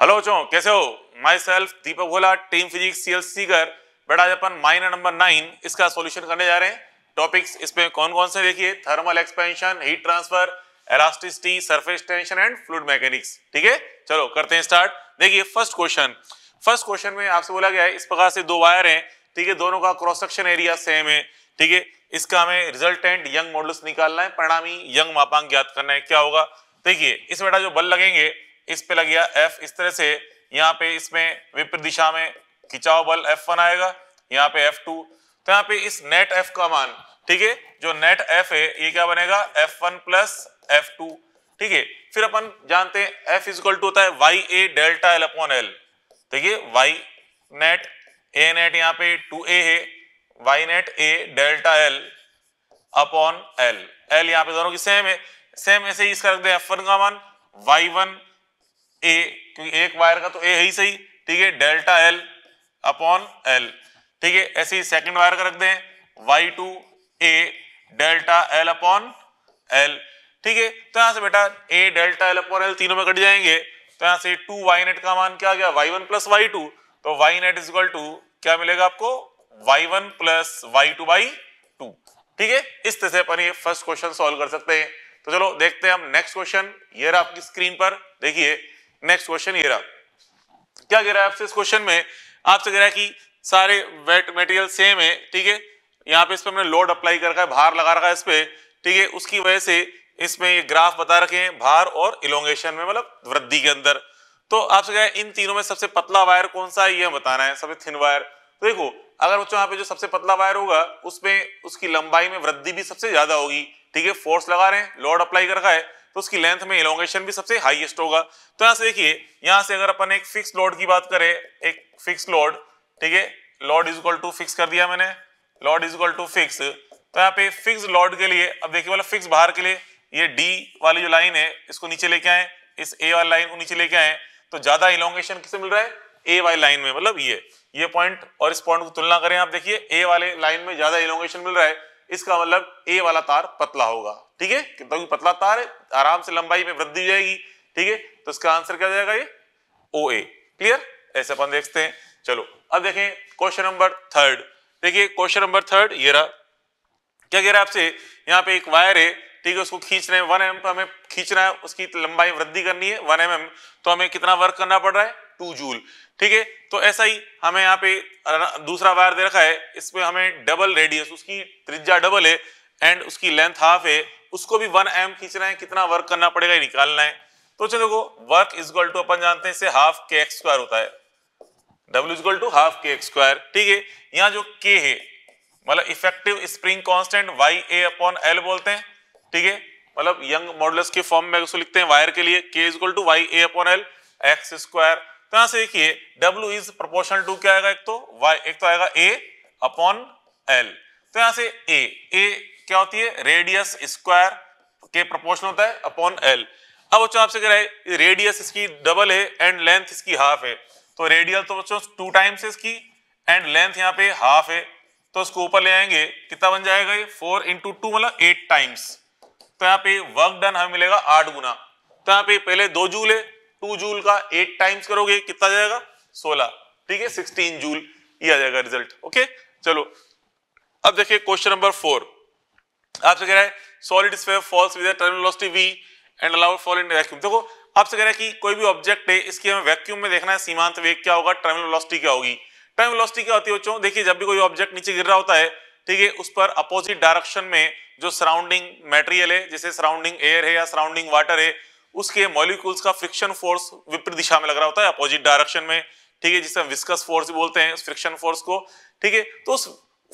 hello चो कैसे हो myself Deepak Bhola team physics C L Sikar बेटा आज अपन माइनर नंबर नाइन इसका सॉल्यूशन करने जा रहे हैं टॉपिक्स इसमें कौन कौन से देखिए thermal expansion heat transfer elasticity surface tension and fluid mechanics ठीक है चलो करते हैं स्टार्ट देखिए फर्स्ट क्वेश्चन फर्स्ट क्वेश्चन में आपसे बोला गया है इस प्रकार से दो वायर हैं ठीक है दोनों का क्रॉस सेक्शन एरिया सेम है ठीक है इसका हमें रिजल्टेंट यंग मॉडल्स निकालना है परिणामी यंग मापांक ज्ञात करना है क्या होगा देखिए इस बेटा जो बल लगेंगे इस पे लग गया एफ इस तरह से यहाँ पे इसमें विपरीत दिशा में खिंचाव बल एफ वन आएगा यहाँ पे एफ टू तो यहाँ पे इस नेट एफ का मान ठीक है जो नेट एफ है ये क्या बनेगा F one plus F two ठीक है फिर अपन जानते हैं एफ इजक्वल टू होता है Y A delta L upon L ठीक है वाई नेट ए नेट यहाँ पे टू ए है Y net A delta L upon L L यहाँ पे दोनों की सेम है सेम ऐसे ही इसका रख दे एफ वन का मान वाई वन ए क्योंकि एक वायर का तो ए ही सही ठीक है डेल्टा एल अपॉन एल ठीक है ऐसे ही सेकेंड वायर का रख दें Y two A delta L upon L ठीक है तो यहां से बेटा A delta L upon L तीनों में कट जाएंगे तो यहां से टू वाई नेट का मान क्या आ गया Y one plus Y two तो Y net is equal to क्या मिलेगा आपको Y one plus Y two by two ठीक है इस तरह से अपन ये फर्स्ट क्वेश्चन सॉल्व कर सकते हैं तो चलो देखते हैं हम नेक्स्ट क्वेश्चन ये रहा आपकी स्क्रीन पर देखिए नेक्स्ट क्वेश्चन ये रहा क्या कह रहा है आपसे इस क्वेश्चन में आपसे कह रहा है कि सारे वेट मटेरियल सेम है ठीक है यहाँ पे इस पर हमने लोड अप्लाई कर रखा है भार लगा रखा है इस पर ठीक है उसकी वजह से इसमें ये ग्राफ बता रखे हैं भार और इलोंगेशन में मतलब वृद्धि के अंदर तो आपसे क्या है इन तीनों में सबसे पतला वायर कौन सा है ये बताना है सबसे थिन वायर तो देखो अगर बच्चों यहाँ पे जो सबसे पतला वायर होगा उसमें उसकी लंबाई में वृद्धि भी सबसे ज्यादा होगी ठीक है फोर्स लगा रहे हैं लोड अप्लाई कर रखा है तो उसकी लेंथ में इलोंगेशन भी सबसे हाईएस्ट होगा तो यहां से देखिए यहाँ से अगर अपन एक फिक्स लोड की बात करें एक फिक्स लोड ठीक है load is equal to fix कर दिया मैंने load is equal to fix तो यहाँ पे फिक्स लॉड के लिए अब देखिए वाला फिक्स बाहर के लिए ये डी वाली जो लाइन है इसको नीचे लेके आए इस ए वाली लाइन को नीचे लेके आए तो ज्यादा इलोंगेशन किससे मिल रहा है ए वाली लाइन में मतलब ये ये पॉइंट और इस पॉइंट को तुलना करें आप देखिए ए वाले लाइन में ज्यादा इलोंगेशन मिल रहा है इसका मतलब ए वाला तार पतला होगा ठीक है क्योंकि पतला तार है आराम से लंबाई में वृद्धि हो जाएगी ठीक है तो इसका आंसर क्या जाएगा ये ओ ए क्लियर ऐसे अपन देखते हैं चलो अब देखें क्वेश्चन नंबर थर्ड देखिए क्वेश्चन नंबर थर्ड ये रहा क्या कह रहा है आपसे यहाँ पे एक वायर है ठीक है उसको खींच रहे हैं वन एम हमें खींचना है उसकी लंबाई वृद्धि करनी है वन एम तो हमें कितना वर्क करना पड़ रहा है टू जूल ठीक है तो ऐसा ही हमें यहाँ पे दूसरा वायर दे रखा है इसमें हमें डबल रेडियस उसकी त्रिज्या डबल है एंड उसकी लेंथ हाफ है उसको भी वन एम खींचना है कितना वर्क करना पड़ेगा निकालना है तो चलो देखो वर्क इज इजक्वल टू अपन जानते हैं इसे हाफ के एक्स स्क्वायर होता है W equal to half K X square ठीक है यहाँ जो के है मतलब effective spring constant Y A upon L बोलते हैं ठीक है मतलब यंग मॉडल के फॉर्म में उसको लिखते हैं वायर के लिए K equal to Y A upon L X square तो यहां से देखिए W इज प्रोपोर्शनल टू क्या आएगा एक तो y एक तो आएगा A अपॉन L तो यहां से A A क्या होती है रेडियस स्क्वायर के प्रोपोर्शनल होता है अपॉन L अब बच्चों आपसे कह रहा है रेडियस इसकी डबल है एंड लेंथ इसकी हाफ है तो रेडियल तो बच्चों टू टाइम्स है इसकी एंड लेंथ यहाँ पे हाफ है तो इसको ऊपर ले आएंगे कितना बन जाएगा ये फोर इंटू टू मतलब एट टाइम्स तो यहाँ पे वर्क डन हमें मिलेगा आठ गुना तो यहाँ पे पहले दो जूल है टू जूल का एट टाइम्स करोगे कितना जाएगा सोलह ठीक है सिक्सटीन जूल ये आ जाएगा रिजल्ट ओके चलो अब देखिए क्वेश्चन नंबर फोर आपसे कह रहा है solid sphere falls with terminal velocity V and allowed fall in vacuum देखो आपसे कह रहा है कि कोई भी ऑब्जेक्ट है इसकी हमें वैक्यूम में देखना है सीमांत वेग क्या होगा टर्मिनोलॉसिटी क्या होगी टर्मिनोलॉसिटी क्या होती है बच्चों देखिए जब भी कोई ऑब्जेक्ट नीचे गिर रहा होता है ठीक है उस पर अपोजिट डायरेक्शन में जो सराउंडिंग मटेरियल है जैसे सराउंडिंग एयर है या सराउंडिंग वाटर है उसके मॉलिक्यूल्स का फ्रिक्शन फोर्स विपरीत दिशा में लग रहा होता है अपोजिट डायरेक्शन में ठीक है जिसे हम विस्कस फोर्स बोलते हैं फ्रिक्शन फोर्स को ठीक है तो उस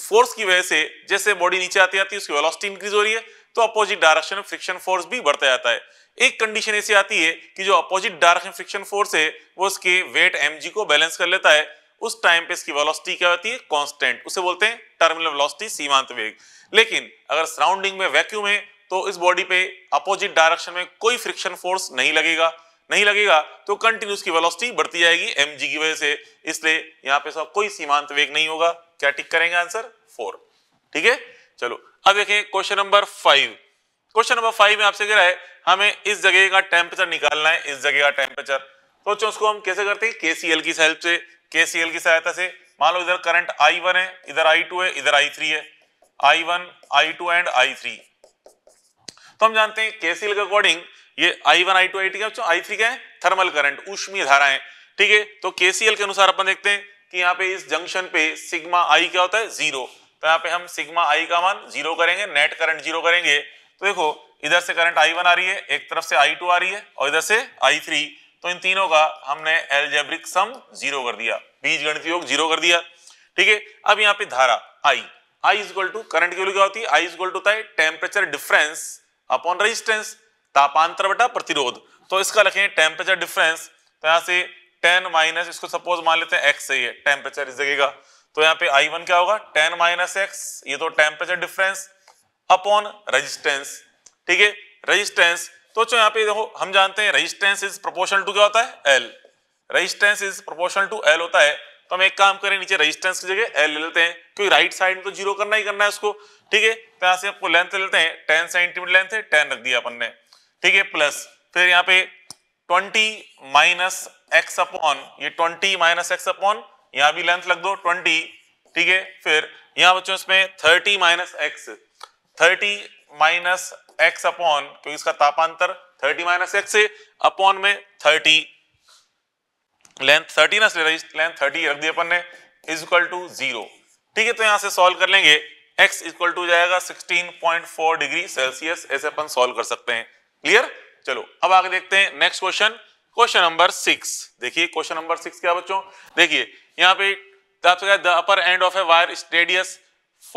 फोर्स की वजह से जैसे बॉडी नीचे आती जाती है उसकी वेलोसिटी इंक्रीज हो रही है तो अपोजिट डायरेक्शन में फ्रिक्शन फोर्स भी बढ़ता जाता है एक कंडीशन ऐसी आती है कि जो अपोजिट डायरेक्शन फ्रिक्शन फोर्स है वो उसके वेट एम को बैलेंस कर लेता है उस टाइम पे इसकी वेलोसिटी क्या होती है कांस्टेंट उसे बोलते हैं टर्मिनल वेलोसिटी सीमांत वेग लेकिन अगर सराउंडिंग में वैक्यूम है तो इस बॉडी पे अपोजिट डायरेक्शन में कोई फ्रिक्शन फोर्स नहीं लगेगा नहीं लगेगा तो कंटिन्यूस की वेलोसिटी बढ़ती जाएगी एम की वजह से इसलिए यहाँ पे सब कोई सीमांत वेग नहीं होगा क्या टिक करेंगे आंसर फोर ठीक है चलो अब देखें question number five question number five में आपसे कह रहा है हमें इस जगह का टेम्परेचर निकालना है इस जगह का टेम्परेचर तो उसको हम कैसे करते हैं केसीएल की हेल्प से केसीएल की सहायता से मान लो इधर करंट आई वन है इधर आई टू है इधर आई थ्री है I one I two and I three तो हम जानते हैं केसील के अकॉर्डिंग ये I one I two I T I three क्या है थर्मल करंट उष्मीय धाराएं ठीक है तो केसीएल के अनुसार अपन देखते हैं कि यहाँ पे इस जंक्शन पे सिग्मा आई क्या होता है जीरो तो यहाँ पे हम सिग्मा आई का मान जीरो करेंगे नेट करंट जीरो करेंगे तो देखो इधर से करंट आई वन आ रही है एक तरफ से आई टू आ रही है और इधर से आई थ्री तो इन तीनों का हमने एलजेब्रिक सम जीरो कर दिया बीज गणित योग जीरो कर दिया ठीक है अब यहाँ पे धारा I I is equal to current की वैल्यू क्या होती है आई इज इजल टू होता है टेम्परेचर डिफरेंस अपॉन रेजिस्टेंस तापांतर बटा प्रतिरोध तो इसका लिखेंगे टेम्परेचर डिफरेंस तो यहाँ से टेन माइनस इसको सपोज मान लेते हैं एक्स सही है टेम्परेचर इस जगह का तो यहाँ पे आई वन क्या होगा टेन माइनस एक्स ये तो टेम्परेचर डिफरेंस अपॉन रेजिस्टेंस ठीक है रेजिस्टेंस तो जो यहाँ पे देखो हम जानते हैं रेजिस्टेंस इज प्रोपोर्शनल टू क्या होता है L resistance is proportional to L होता है तो हम एक काम करें नीचे रेजिस्टेंस की जगह एल ले लेते हैं क्योंकि राइट साइड में तो जीरो करना ही करना है उसको ठीक है तो यहाँ से आपको लेंथ लेते हैं टेन सेंटीमीटर लेंथ है टेन रख दिया अपन ने ठीक है प्लस फिर यहाँ पे ट्वेंटी माइनस एक्स अपॉन ये ट्वेंटी माइनस एक्स अपॉन यहाँ भी लेंथ लग दो ट्वेंटी ठीक है फिर यहाँ बच्चों इसमें thirty minus x thirty minus x upon क्योंकि इसका तापांतर थर्टी माइनस एक्स अपॉन में थर्टी लेंथ थर्टी ना रही लेंथ थर्टी रख दिया अपन ने इज इक्वल टू जीरो ठीक है तो यहां से सॉल्व कर लेंगे x इक्वल टू जाएगा 16.4 डिग्री सेल्सियस ऐसे अपन सॉल्व कर सकते हैं क्लियर चलो अब आगे देखते हैं next question question number six देखिए क्वेश्चन नंबर सिक्स क्या बच्चों देखिए यहाँ पे आपसे the upper end of a wire radius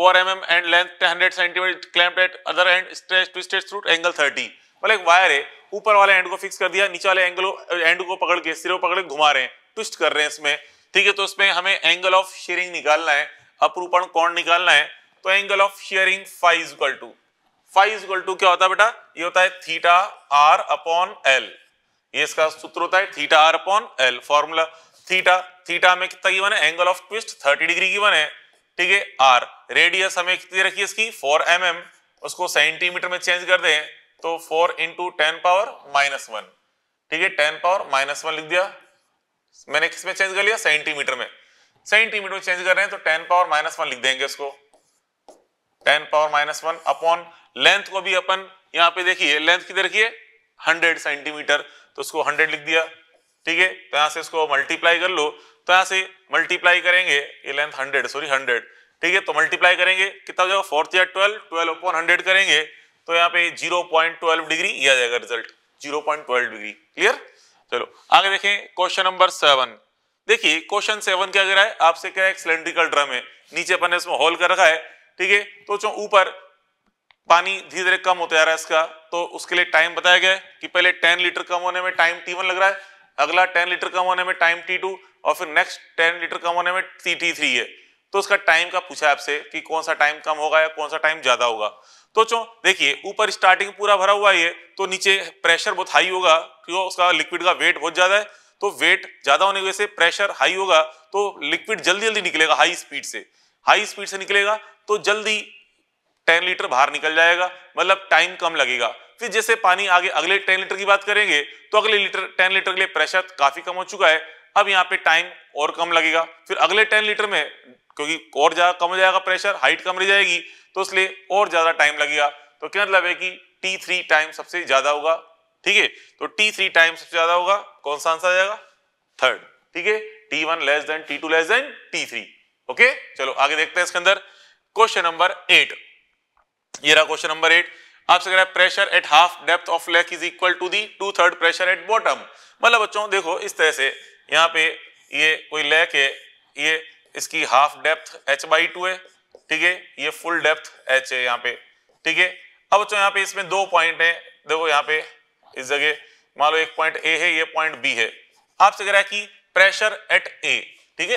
4 M and length 100 centimetre clamp at other end stretch twisted through angle 30 मतलब एक वायर है ऊपर वाले एंड को फिक्स कर दिया नीचे वाले एंगल एंड को पकड़ के सिरों पकड़ के घुमा रहे हैं ट्विस्ट कर रहे हैं इसमें ठीक है तो इसमें हमें एंगल ऑफ शेयरिंग निकालना है अपरूपण कौन निकालना है तो angle of shearing five equal to five equal to क्या होता है बेटा ये होता है थीटा आर अपॉन एल ये इसका सूत्र होता है theta R upon L formula theta theta हमें कितना गिवन है angle of twist thirty degree given है ठीक है आर रेडियस हमें कितनी रखी इसकी फोर एम mm, उसको सेंटीमीटर में चेंज कर दें तो four into ten power minus one ठीक है टेन पावर माइनस वन लिख दिया मैंने किसमें चेंज कर लिया सेंटीमीटर में सेंटीमीटर में चेंज कर रहे हैं तो टेन पावर माइनस वन लिख देंगे उसको ten power minus one upon length को भी अपन यहां पे देखिए लेंथ की देखिए हंड्रेड सेंटीमीटर तो उसको हंड्रेड लिख दिया ठीक है तो यहां से इसको मल्टीप्लाई कर लो तो यहां से मल्टीप्लाई करेंगे ये लेंथ हंड्रेड सॉरी हंड्रेड ठीक है तो मल्टीप्लाई करेंगे कितना हो जाएगा फोर्थ या ट्वेल्व ट्वेल्व अपॉन हंड्रेड करेंगे तो यहाँ पे 0.12 डिग्री ये आ जाएगा रिजल्ट 0.12 डिग्री क्लियर चलो आगे देखें क्वेश्चन नंबर सेवन देखिए क्वेश्चन सेवन क्या कह है आपसे क्या है सिलेंड्रिकल ड्रम है नीचे अपन ने इसमें होल कर रखा है ठीक है तो ऊपर पानी धीरे धीरे कम होता जा रहा है इसका तो उसके लिए टाइम बताया गया कि पहले टेन लीटर कम होने में टाइम टी लग रहा है अगला टेन लीटर कम होने में टाइम टी टू और फिर नेक्स्ट टेन लीटर कम होने में टी टी थ्री है तो उसका टाइम का पूछा है आपसे कि कौन सा टाइम कम होगा या कौन सा टाइम ज्यादा होगा सोचो तो चो देखिए ऊपर स्टार्टिंग पूरा भरा हुआ है तो नीचे प्रेशर बहुत हाई होगा क्यों उसका लिक्विड का वेट बहुत ज्यादा है तो वेट ज्यादा होने की वजह से प्रेशर हाई होगा तो लिक्विड जल्दी जल्दी निकलेगा हाई स्पीड से हाई स्पीड से निकलेगा तो जल्दी टेन लीटर बाहर निकल जाएगा मतलब टाइम कम लगेगा फिर जैसे पानी आगे अगले टेन लीटर की बात करेंगे तो अगले लीटर टेन लीटर के लिए प्रेशर काफी कम हो चुका है अब यहाँ पे टाइम और कम लगेगा फिर अगले टेन लीटर में क्योंकि और ज्यादा कम हो जाएगा प्रेशर हाइट कम रह जाएगी तो इसलिए और ज्यादा टाइम लगेगा तो क्या मतलब है कि टी थ्री टाइम सबसे ज्यादा होगा ठीक है तो टी थ्री टाइम सबसे ज्यादा होगा कौन सा आंसर आ जाएगा थर्ड ठीक है T one less than T two less than T three okay चलो आगे देखते हैं इसके अंदर क्वेश्चन नंबर एट ये रहा क्वेश्चन नंबर एट आपसे कह रहा है pressure at half depth of lake is equal to the two third pressure at bottom मतलब बच्चों देखो इस तरह से यहाँ पे ये कोई लेक है ये इसकी half depth H by two है ठीक है ये फुल डेप्थ एच है यहाँ पे ठीक है अब बच्चों यहाँ पे इसमें दो पॉइंट है देखो यहाँ पे इस जगह मान लो एक पॉइंट ए है ये पॉइंट बी है आपसे कह रहा है कि प्रेशर एट ए ठीक है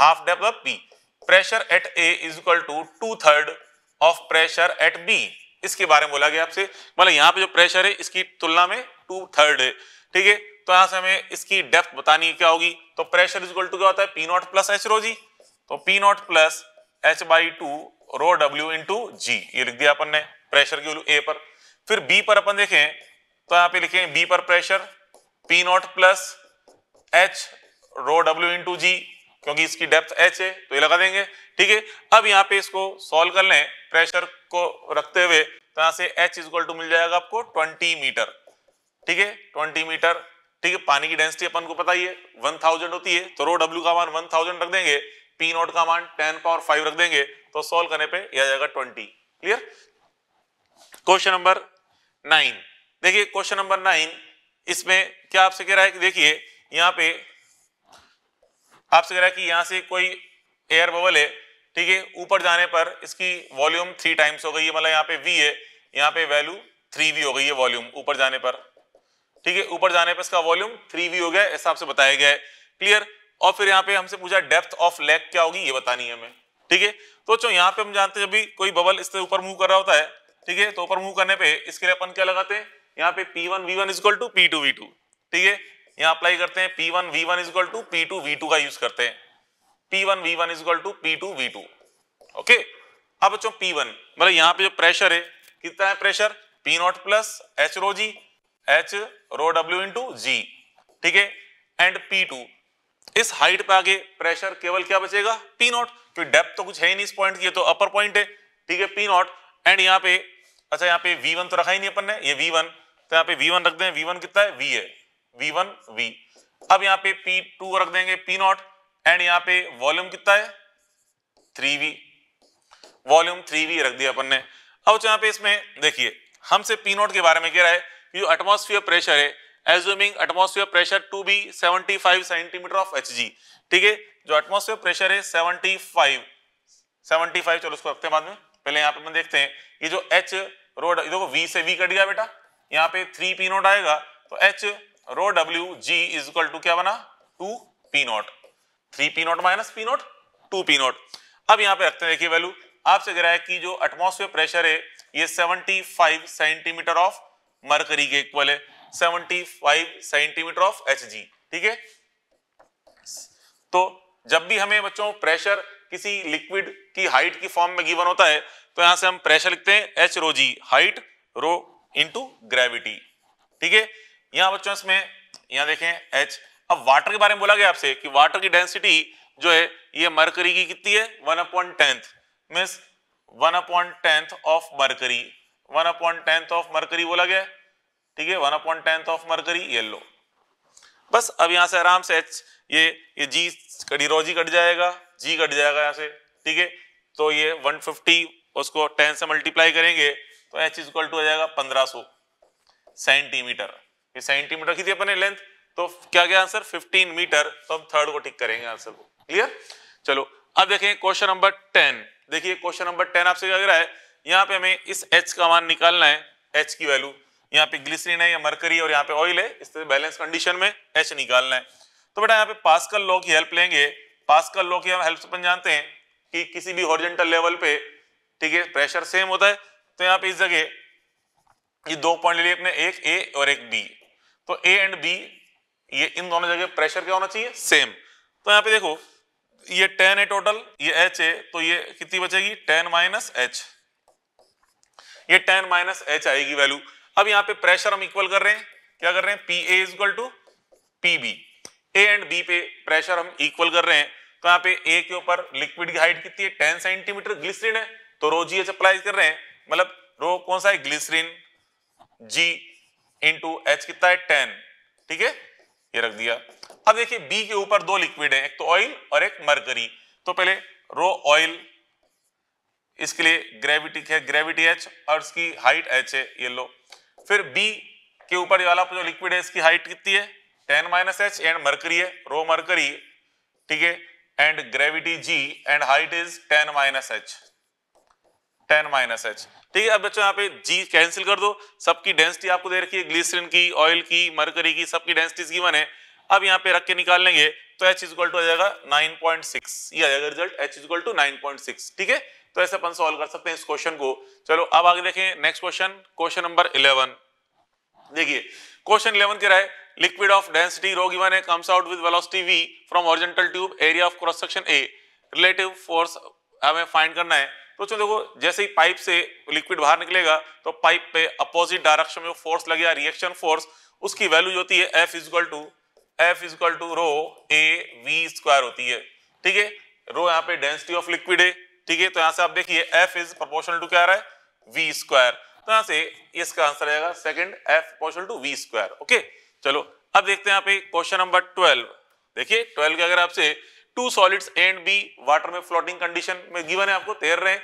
half depth of P pressure at A is equal to two third of pressure at B इसके बारे में बोला गया आपसे मतलब यहाँ पे जो प्रेशर है इसकी तुलना में टू थर्ड है ठीक है तो यहां से हमें इसकी डेप्थ बतानी क्या होगी तो प्रेशर इज इक्वल टू क्या होता है P not plus H rho g तो P not plus H by two rho W into G ये लिख दिया अपन ने प्रेशर की ए पर फिर बी पर अपन देखें तो यहां पे लिखें बी पर pressure P not plus H rho W into G क्योंकि इसकी डेप्थ एच है तो ये लगा देंगे ठीक है अब यहाँ पे इसको सॉल्व कर लें प्रेशर को रखते हुए तो यहां से एच इजक्वल टू मिल जाएगा आपको ट्वेंटी मीटर ठीक है ट्वेंटी मीटर ठीक है पानी की डेंसिटी अपन को पता ही है 1000 होती है तो रो डब्ल्यू का मान 1000 रख देंगे पी नॉट का मान टेन पावर फाइव रख देंगे तो सोल्व करने पे यह आ जाएगा twenty clear question number nine देखिए क्वेश्चन नंबर नाइन इसमें क्या आपसे कह रहा है कि देखिए यहां पे आपसे कह रहा है कि यहां से कोई एयर बबल है ठीक है ऊपर जाने पर इसकी वॉल्यूम थ्री टाइम्स हो गई है मतलब यहां पे वी है यहां पे वैल्यू थ्री वी हो गई है वॉल्यूम ऊपर जाने पर ठीक है ऊपर जाने पर इसका वॉल्यूम थ्री वी हो गया ऐसा आपसे बताया गया है क्लियर और फिर यहाँ पे हमसे पूछा डेप्थ ऑफ लेक क्या होगी ये बतानी है हमें ठीक है तो चलो यहाँ पे हम जानते हैं जब भी कोई बबल इससे ऊपर मूव कर रहा होता है ठीक है तो ऊपर मूव करने पे इसके लिए अपन क्या लगाते हैं यहाँ पे P one V one is equal to P two two V ठीक है यहाँ अप्लाई करते हैं P one V one is equal to P two two V का यूज करते हैं P one V one is equal to P two two V okay अब बच्चों पी वन मतलब यहाँ पे जो प्रेशर है कितना है pressure P not plus H rho G H rho W into G ठीक है एंड पी टू इस हाइट पे आगे प्रेशर केवल क्या बचेगा पी नॉट क्योंकि डेप्थ तो कुछ है ही नहीं इस पॉइंट की ये तो अपर पॉइंट है ठीक है पी नॉट एंड यहाँ पे अच्छा यहाँ पे वी वन तो रखा ही नहीं अपन ने ये वी वन तो यहाँ पे वी वन रख दें वी वन कितना है वी है वी वन वी अब यहाँ पे पी टू रख देंगे पी नॉट एंड यहाँ पे वॉल्यूम कितना है three V volume three V रख दिया अपन ने अब अच्छा, यहाँ पे इसमें देखिए हमसे पी नॉट के बारे में कह रहा है कि जो एटमोस्फियर प्रेशर है assuming atmosphere pressure to be seventy five centimetre of H ठीक है जो एटमोस्फियर प्रेशर है सेवनटी फाइव सेवनटी फाइव चलो उसको रखते हैं बाद में पहले यहाँ पे मैं देखते हैं ये जो एच रोड देखो वी से वी कट गया बेटा यहाँ पे थ्री पी नोट आएगा तो H rho W G is equal to क्या बना two P not three P not minus P not two P not अब यहाँ पे रखते हैं देखिए वैल्यू आपसे कह रहा है कि जो एटमोस्फियर प्रेशर है ये 75 सेंटीमीटर ऑफ मरकरी के इक्वल है 75 सेंटीमीटर ऑफ एच ठीक है तो जब भी हमें बच्चों प्रेशर किसी लिक्विड की हाइट की फॉर्म में गिवन होता है तो यहां से हम प्रेशर लिखते हैं H rho G height rho into gravity ठीक है यहां बच्चों इसमें यहां देखें एच अब वाटर के बारे में बोला गया आपसे कि वाटर की डेंसिटी जो है ये मरकरी की कितनी है one upon tenth means one upon tenth of mercury one upon tenth of mercury बोला गया है ठीक है one upon tenth of mercury येलो बस अब यहां से आराम से एच ये ये जी कडिरोजी कट जाएगा जी कट जाएगा यहां से ठीक है तो ये 150 उसको 10 से मल्टीप्लाई करेंगे तो एच इज इक्वल टू आ जाएगा 1500 सेंटीमीटर ये सेंटीमीटर की थी अपने लेंथ तो क्या क्या आंसर 15 मीटर तो हम थर्ड को टिक करेंगे आंसर को क्लियर चलो अब देखें क्वेश्चन नंबर टेन देखिए क्वेश्चन नंबर टेन आपसे क्या कह रहा है यहाँ पे हमें इस एच का मान निकालना है एच की वैल्यू यहाँ पे ग्लिसरीन है या मरकरी और यहाँ पे ऑयल है इस तरह बैलेंस कंडीशन में एच निकालना है तो बेटा यहाँ पे पास्कल लॉ की हेल्प लेंगे पास्कल लॉ की हम हेल्प अपन जानते हैं कि किसी भी हॉर्जेंटल लेवल पे ठीक है प्रेशर सेम होता है तो यहाँ पे इस जगह ये दो पॉइंट लिए अपने एक ए और एक बी तो ए एंड बी ये इन दोनों जगह प्रेशर क्या होना चाहिए सेम तो यहाँ पे देखो ये टेन है टोटल ये एच है तो ये कितनी बचेगी टेन माइनस एच ये टेन माइनस एच आएगी वैल्यू अब यहां पे प्रेशर हम इक्वल कर रहे हैं क्या कर रहे हैं P A is equal to P B A and B पे प्रेशर हम इक्वल कर रहे हैं तो यहाँ पे ए के ऊपर लिक्विड की हाइट कितनी है टेन सेंटीमीटर ग्लिसरीन है तो रो जी एच अप्लाई कर रहे हैं मतलब रो कौन सा है ग्लिसरीन जी इंटू एच कितना है टेन ठीक है ये रख दिया अब देखिए बी के ऊपर दो लिक्विड है एक तो ऑयल और एक मरकरी तो पहले रो ऑयल इसके लिए ग्रेविटी है ग्रेविटी एच और इसकी हाइट एच है ये लो फिर बी के ऊपर वाला जो लिक्विड है इसकी हाइट कितनी है ten minus H and mercury है रो मरकरी ठीक है and gravity G and height is ten minus H ten minus H ठीक है अब बच्चों यहाँ पे जी कैंसिल कर दो सबकी डेंसिटी आपको दे रखी है ग्लिसरीन की ऑयल की मरकरी की सबकी डेंसिटी की है अब यहाँ पे रख के निकाल लेंगे तो एच इज इजक्वल टू आ जाएगा नाइन पॉइंट सिक्स ये आ जाएगा result H is equal to nine point six ठीक है तो ऐसे अपन सॉल्व कर सकते हैं इस क्वेश्चन को चलो अब आगे देखें next question question number eleven देखिए क्वेश्चन इलेवन क्या है liquid of density rho given है comes out with velocity V from horizontal tube area of cross section A relative force हमें फाइंड करना है तो चलो देखो जैसे ही पाइप से लिक्विड बाहर निकलेगा तो पाइप पे अपोजिट डायरेक्शन में फोर्स लगेगा रिएक्शन फोर्स उसकी वैल्यू होती है F is equal to F is equal to rho A V square होती है ठीक है रो यहाँ पे डेंसिटी ऑफ लिक्विड है ठीक है तो यहां से आप देखिए एफ इज प्रोपोर्शनल टू क्या है वी स्क्वायर तो यहां से इसका आंसर आएगा second F proportional to V square okay चलो अब देखते हैं यहाँ पे क्वेश्चन नंबर ट्वेल्व देखिए ट्वेल्व के अगर आपसे two solids and B water में फ्लोटिंग कंडीशन में गिवन है आपको तैर रहे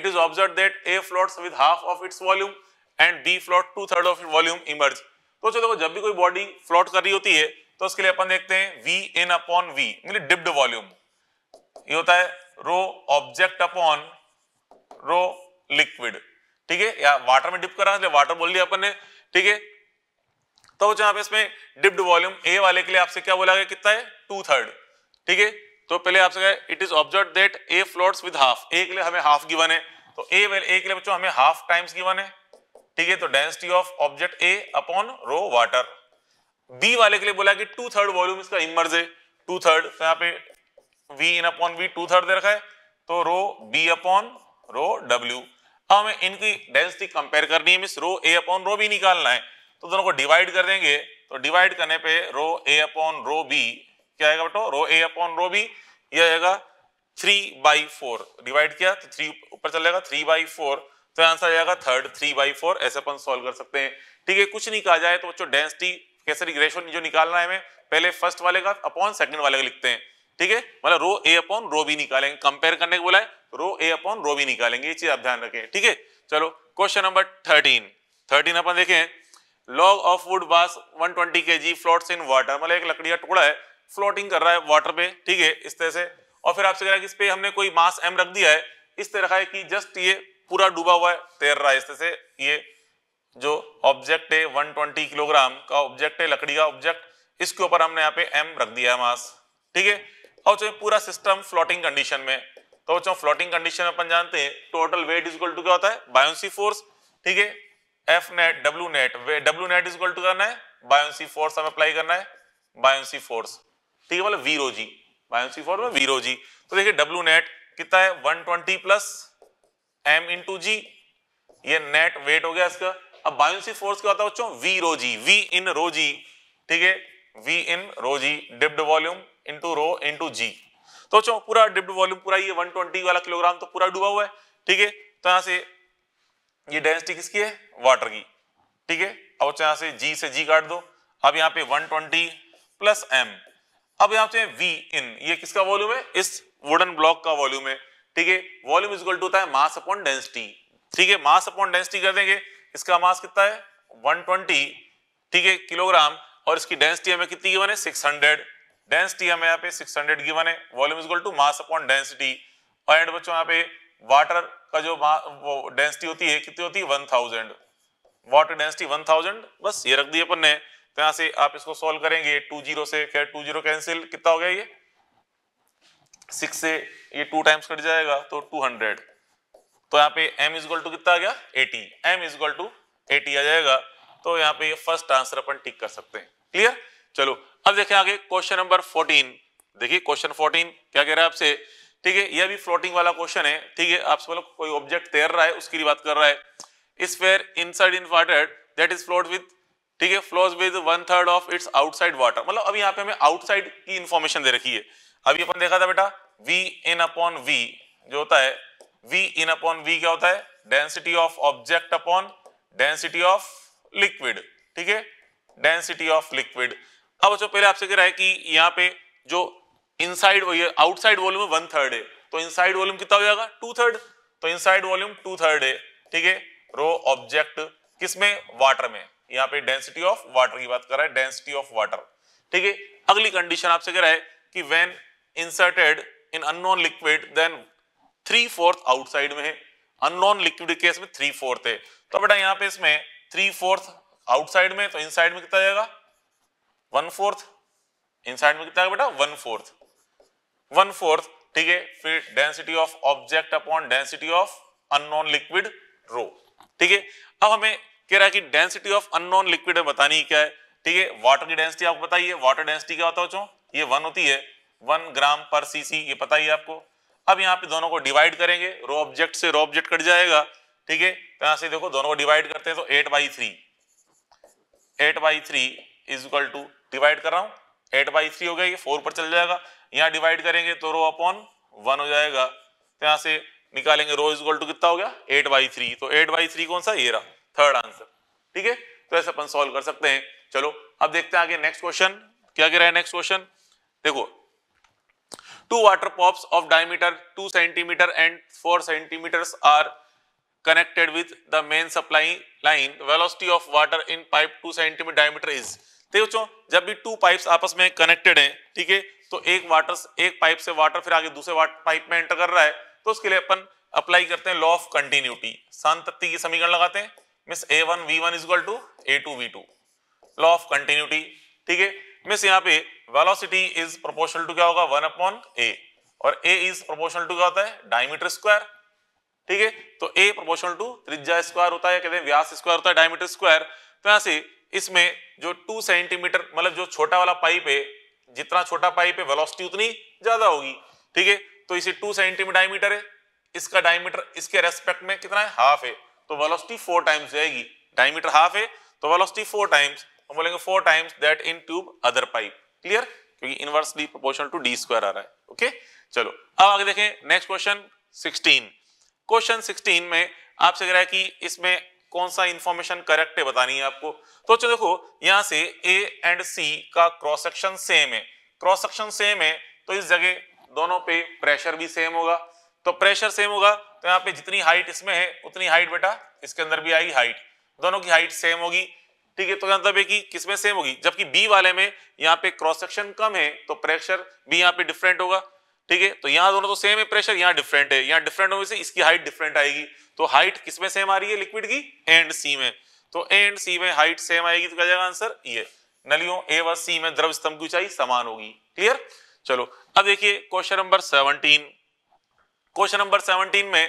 it is observe that A floats with half of its volume and B float two third of volume emerge तो चलो जब भी कोई बॉडी फ्लोट कर रही होती है तो उसके लिए अपन देखते हैं वी इन अपॉन वी मतलब डिप्ड वॉल्यूम ये होता है rho object upon rho liquid ठीक है या वाटर में डिप करा वाटर बोल दिया अपन ने ठीक है तो जहां पे इसमें डिप्ड वॉल्यूम ए वाले के लिए आपसे क्या बोला गया कितना है टू थर्ड ठीक है तो पहले आपसे it is observe that A floats with half A के लिए हमें हाफ गिवन है तो ए ए के लिए बच्चों हमें हाफ टाइम्स गिवन है ठीक है तो density of object A upon rho water B वाले के लिए बोला कि टू थर्ड वॉल्यूम इसका इमर्ज है टू थर्ड तो यहाँ पे v in upon v two third दे रखा है तो rho B upon rho W अब हमें इनकी डेंसिटी कंपेयर करनी है मिस rho a upon rho B निकालना है तो दोनों को डिवाइड कर देंगे तो डिवाइड करने पे रो ए अपॉन रो बी क्या आएगा बेटो रो ए अपॉन रो बी यह आएगा थ्री बाई फोर डिवाइड किया तो थ्री ऊपर चल जाएगा थ्री बाई फोर तो आंसर जाएगा थर्ड थ्री बाई फोर ऐसे अपन सॉल्व कर सकते हैं ठीक है कुछ नहीं कहा जाए तो बच्चों डेंसिटी कैसे रिग्रेशन जो निकालना है हमें पहले फर्स्ट वाले का अपॉन सेकंड वाले का लिखते हैं ठीक है मतलब rho A upon rho B निकालेंगे कंपेयर करने को बोला है रो ए अपॉन रो बी निकालेंगे ये चीज आप ध्यान रखें ठीक है चलो क्वेश्चन नंबर थर्टीन थर्टीन अपन देखें लॉग ऑफ वुड बास 120 ट्वेंटी के जी फ्लोट इन वाटर मतलब एक लकड़ी का टुकड़ा है फ्लोटिंग कर रहा है वाटर पे ठीक है इस तरह से और फिर आपसे कह रहा है कि इस पे हमने कोई मास एम रख दिया है इस तरह रखा है कि जस्ट ये पूरा डूबा हुआ है तैर रहा है इस तरह से ये जो ऑब्जेक्ट है 120 किलोग्राम का ऑब्जेक्ट है लकड़ी का ऑब्जेक्ट इसके ऊपर हमने यहाँ पे एम रख दिया है मास ठीक है और चाहे पूरा सिस्टम फ्लोटिंग कंडीशन में तो बच्चों फ्लोटिंग कंडीशन अपन जानते हैं टोटल वेट इज टू क्या होता है बायोसी फोर्स ठीक है F net W net W net is two करना है बायोसी फोर्स हमें अप्लाई करना है बायोसी फोर्स ठीक है बोले वीरो जी बायोसी फोर्स में वीरो जी तो देखिए डब्ल्यू नेट कितना है 120 प्लस एम इंटू जी ये नेट वेट हो गया इसका अब बायोसी फोर्स क्या होता है बच्चों वी रोजी वी इन रोजी ठीक है V in rho g dipped volume into rho into G तो चो पूरा डिप्ड वॉल्यूम पूरा ये 120 वाला किलोग्राम तो पूरा डूबा हुआ है ठीक है तो यहां से ये डेंसिटी किसकी है वाटर की ठीक है अब यहां से जी से जी काट दो अब यहां पे 120 प्लस एम अब यहां से वी इन ये किसका वॉल्यूम है इस वुडन ब्लॉक का वॉल्यूम है ठीक है वॉल्यूम इज इक्वल टू होता है मास अपॉन डेंसिटी ठीक है मास अपॉन डेंसिटी कर देंगे इसका मास कितना है 120 ठीक है किलोग्राम और इसकी डेंसिटी हमें कितनी की बने 600 डेंसिटी हमें यहाँ पे 600 गिवन है volume is two mass upon density और एंड बच्चों यहाँ पे वाटर का जो वो डेंसिटी होती है कितनी होती है 1000 वाटर डेंसिटी 1000 बस ये रख दिए अपन ने तो यहाँ से आप इसको सॉल्व करेंगे टू जीरो से खैर टू जीरो कैंसिल कितना हो गया ये सिक्स से ये टू टाइम्स कट जाएगा तो टू हंड्रेड तो यहाँ पे एम इज इजगल टू कितना आ गया eighty M is equal to eighty आ जाएगा तो यहाँ पे फर्स्ट आंसर अपन टिक कर सकते हैं क्लियर चलो अब देखें आगे क्वेश्चन नंबर फोर्टीन देखिए क्वेश्चन फोर्टीन क्या कह रहा है आपसे ठीक है यह भी फ्लोटिंग वाला क्वेश्चन है ठीक है आपसे मतलब कोई ऑब्जेक्ट तैर रहा है उसकी बात कर रहा है is fair inside inverted that is float with ठीक है flows with one third of its outside water मतलब अभी यहाँ पे हमें आउटसाइड की इन्फॉर्मेशन दे रखी है अभी अपन देखा था बेटा वी इन अपॉन वी जो होता है वी इन अपॉन वी क्या होता है density of object upon density of liquid ठीक है डेंसिटी ऑफ लिक्विड अब बच्चों अच्छा, पहले आपसे कह रहा है कि यहाँ पे जो इनसाइड आउटसाइड वॉल्यूम है वन थर्ड है तो इनसाइड वॉल्यूम कितना हो जाएगा टू थर्ड तो इनसाइड वॉल्यूम टू थर्ड है ठीक है रो ऑब्जेक्ट किसमें वाटर में यहाँ पे डेंसिटी ऑफ वाटर की बात कर रहा है डेंसिटी ऑफ वाटर ठीक है अगली कंडीशन आपसे कह रहा है कि when inserted in unknown liquid then three fourth outside में है अनोन लिक्विड केस में थ्री फोर्थ है तो बेटा यहाँ पे इसमें थ्री फोर्थ आउटसाइड में तो इनसाइड में कितना जाएगा वन फोर्थ इन साइड में कितना बेटा वन फोर्थ वन फोर्थ ठीक है फिर density of object upon density of unknown liquid rho ठीक है अब हमें कह रहा है कि डेंसिटी ऑफ अननोन लिक्विड है बतानी क्या है ठीक है वाटर की डेंसिटी आपको बताइए वाटर डेंसिटी क्या होता है ये वन होती है वन ग्राम पर सीसी ये पता ही आपको अब यहाँ पे दोनों को डिवाइड करेंगे रो ऑब्जेक्ट से रो ऑब्जेक्ट कट जाएगा ठीक है तो यहां से देखो दोनों को डिवाइड करते हैं तो eight by three eight by three is equal to divide कर रहा हूं एट बाई थ्री हो गया ये फोर पर चल जाएगा यहाँ डिवाइड करेंगे तो रो अपॉन वन हो जाएगा तो यहाँ से निकालेंगे रो इज गोल टू कितना हो गया एट बाई थ्री तो एट बाई थ्री कौन सा ये रहा थर्ड आंसर ठीक है तो ऐसे अपन सॉल्व कर सकते हैं चलो अब देखते हैं आगे नेक्स्ट क्वेश्चन क्या कह रहा है नेक्स्ट क्वेश्चन देखो two water pipes of diameter two centimetre and four centimetre are connected with the main supply line velocity of water in pipe two centimetre diameter is देखो तो है जब भी टू पाइप्स आपस में कनेक्टेड हैं ठीक है तो एक वाटर एक पाइप से वाटर फिर आगे दूसरे पाइप में एंटर कर रहा है तो उसके लिए अपन अप्लाई करते हैं लॉ ऑफ कंटिन्यूटी सांतत्ति की समीकरण लगाते हैं मिस A one V one is equal to A two V two law of continuity ठीक है मिस यहाँ पे वेलोसिटी इज प्रोपोर्शनल टू क्या होगा वन अपॉन ए और ए इज प्रोपोर्शनल टू क्या होता है डायमीटर स्क्वायर ठीक है तो ए प्रोपोर्शनल टू त्रिज्या स्क्वायर होता है कहते हैं व्यास स्क्वायर होता है डायमीटर स्क्वायर तो यहां से इसमें जो टू सेंटीमीटर मतलब जो छोटा वाला पाइप है जितना छोटा पाइप है वेलोसिटी उतनी ज्यादा होगी ठीक है तो इसे टू सेंटीमीटर डायमीटर है इसका डायमीटर इसके रेस्पेक्ट में कितना है हाफ है तो वेलोसिटी फोर टाइम्स जाएगी डायमीटर हाफ है तो वेलोसिटी फोर टाइम्स हम बोलेंगे four times that in tube other pipe clear क्योंकि inversely proportional to D square आ रहा है ओके चलो अब आगे देखें नेक्स्ट क्वेश्चन 16 क्वेश्चन 16 में आपसे कह रहा है कि इसमें कौन सा इंफॉर्मेशन करेक्ट है बतानी है आपको तो चलो देखो यहां से ए एंड सी का क्रॉस सेक्शन सेम है क्रॉस सेक्शन सेम है तो इस जगह दोनों पे प्रेशर भी सेम होगा तो प्रेशर सेम होगा तो यहाँ पे जितनी हाइट इसमें है उतनी हाइट बेटा इसके अंदर भी आएगी हाइट दोनों की हाइट सेम होगी ठीक है तो मतलब है कि किसमें सेम होगी जबकि बी वाले में यहाँ पे क्रॉस सेक्शन कम है तो प्रेशर भी यहाँ पे डिफरेंट होगा ठीक है तो यहाँ दोनों तो सेम है प्रेशर यहाँ डिफरेंट है यहाँ डिफरेंट होने से इसकी हाइट डिफरेंट आएगी तो हाइट किसमें सेम आ रही है लिक्विड की एंड सी में तो एंड सी में हाइट सेम आएगी तो क्या जाएगा आंसर ये नलियों ए व सी में द्रव स्तंभ की ऊंचाई समान होगी क्लियर चलो अब देखिए question number seventeen question number seventeen में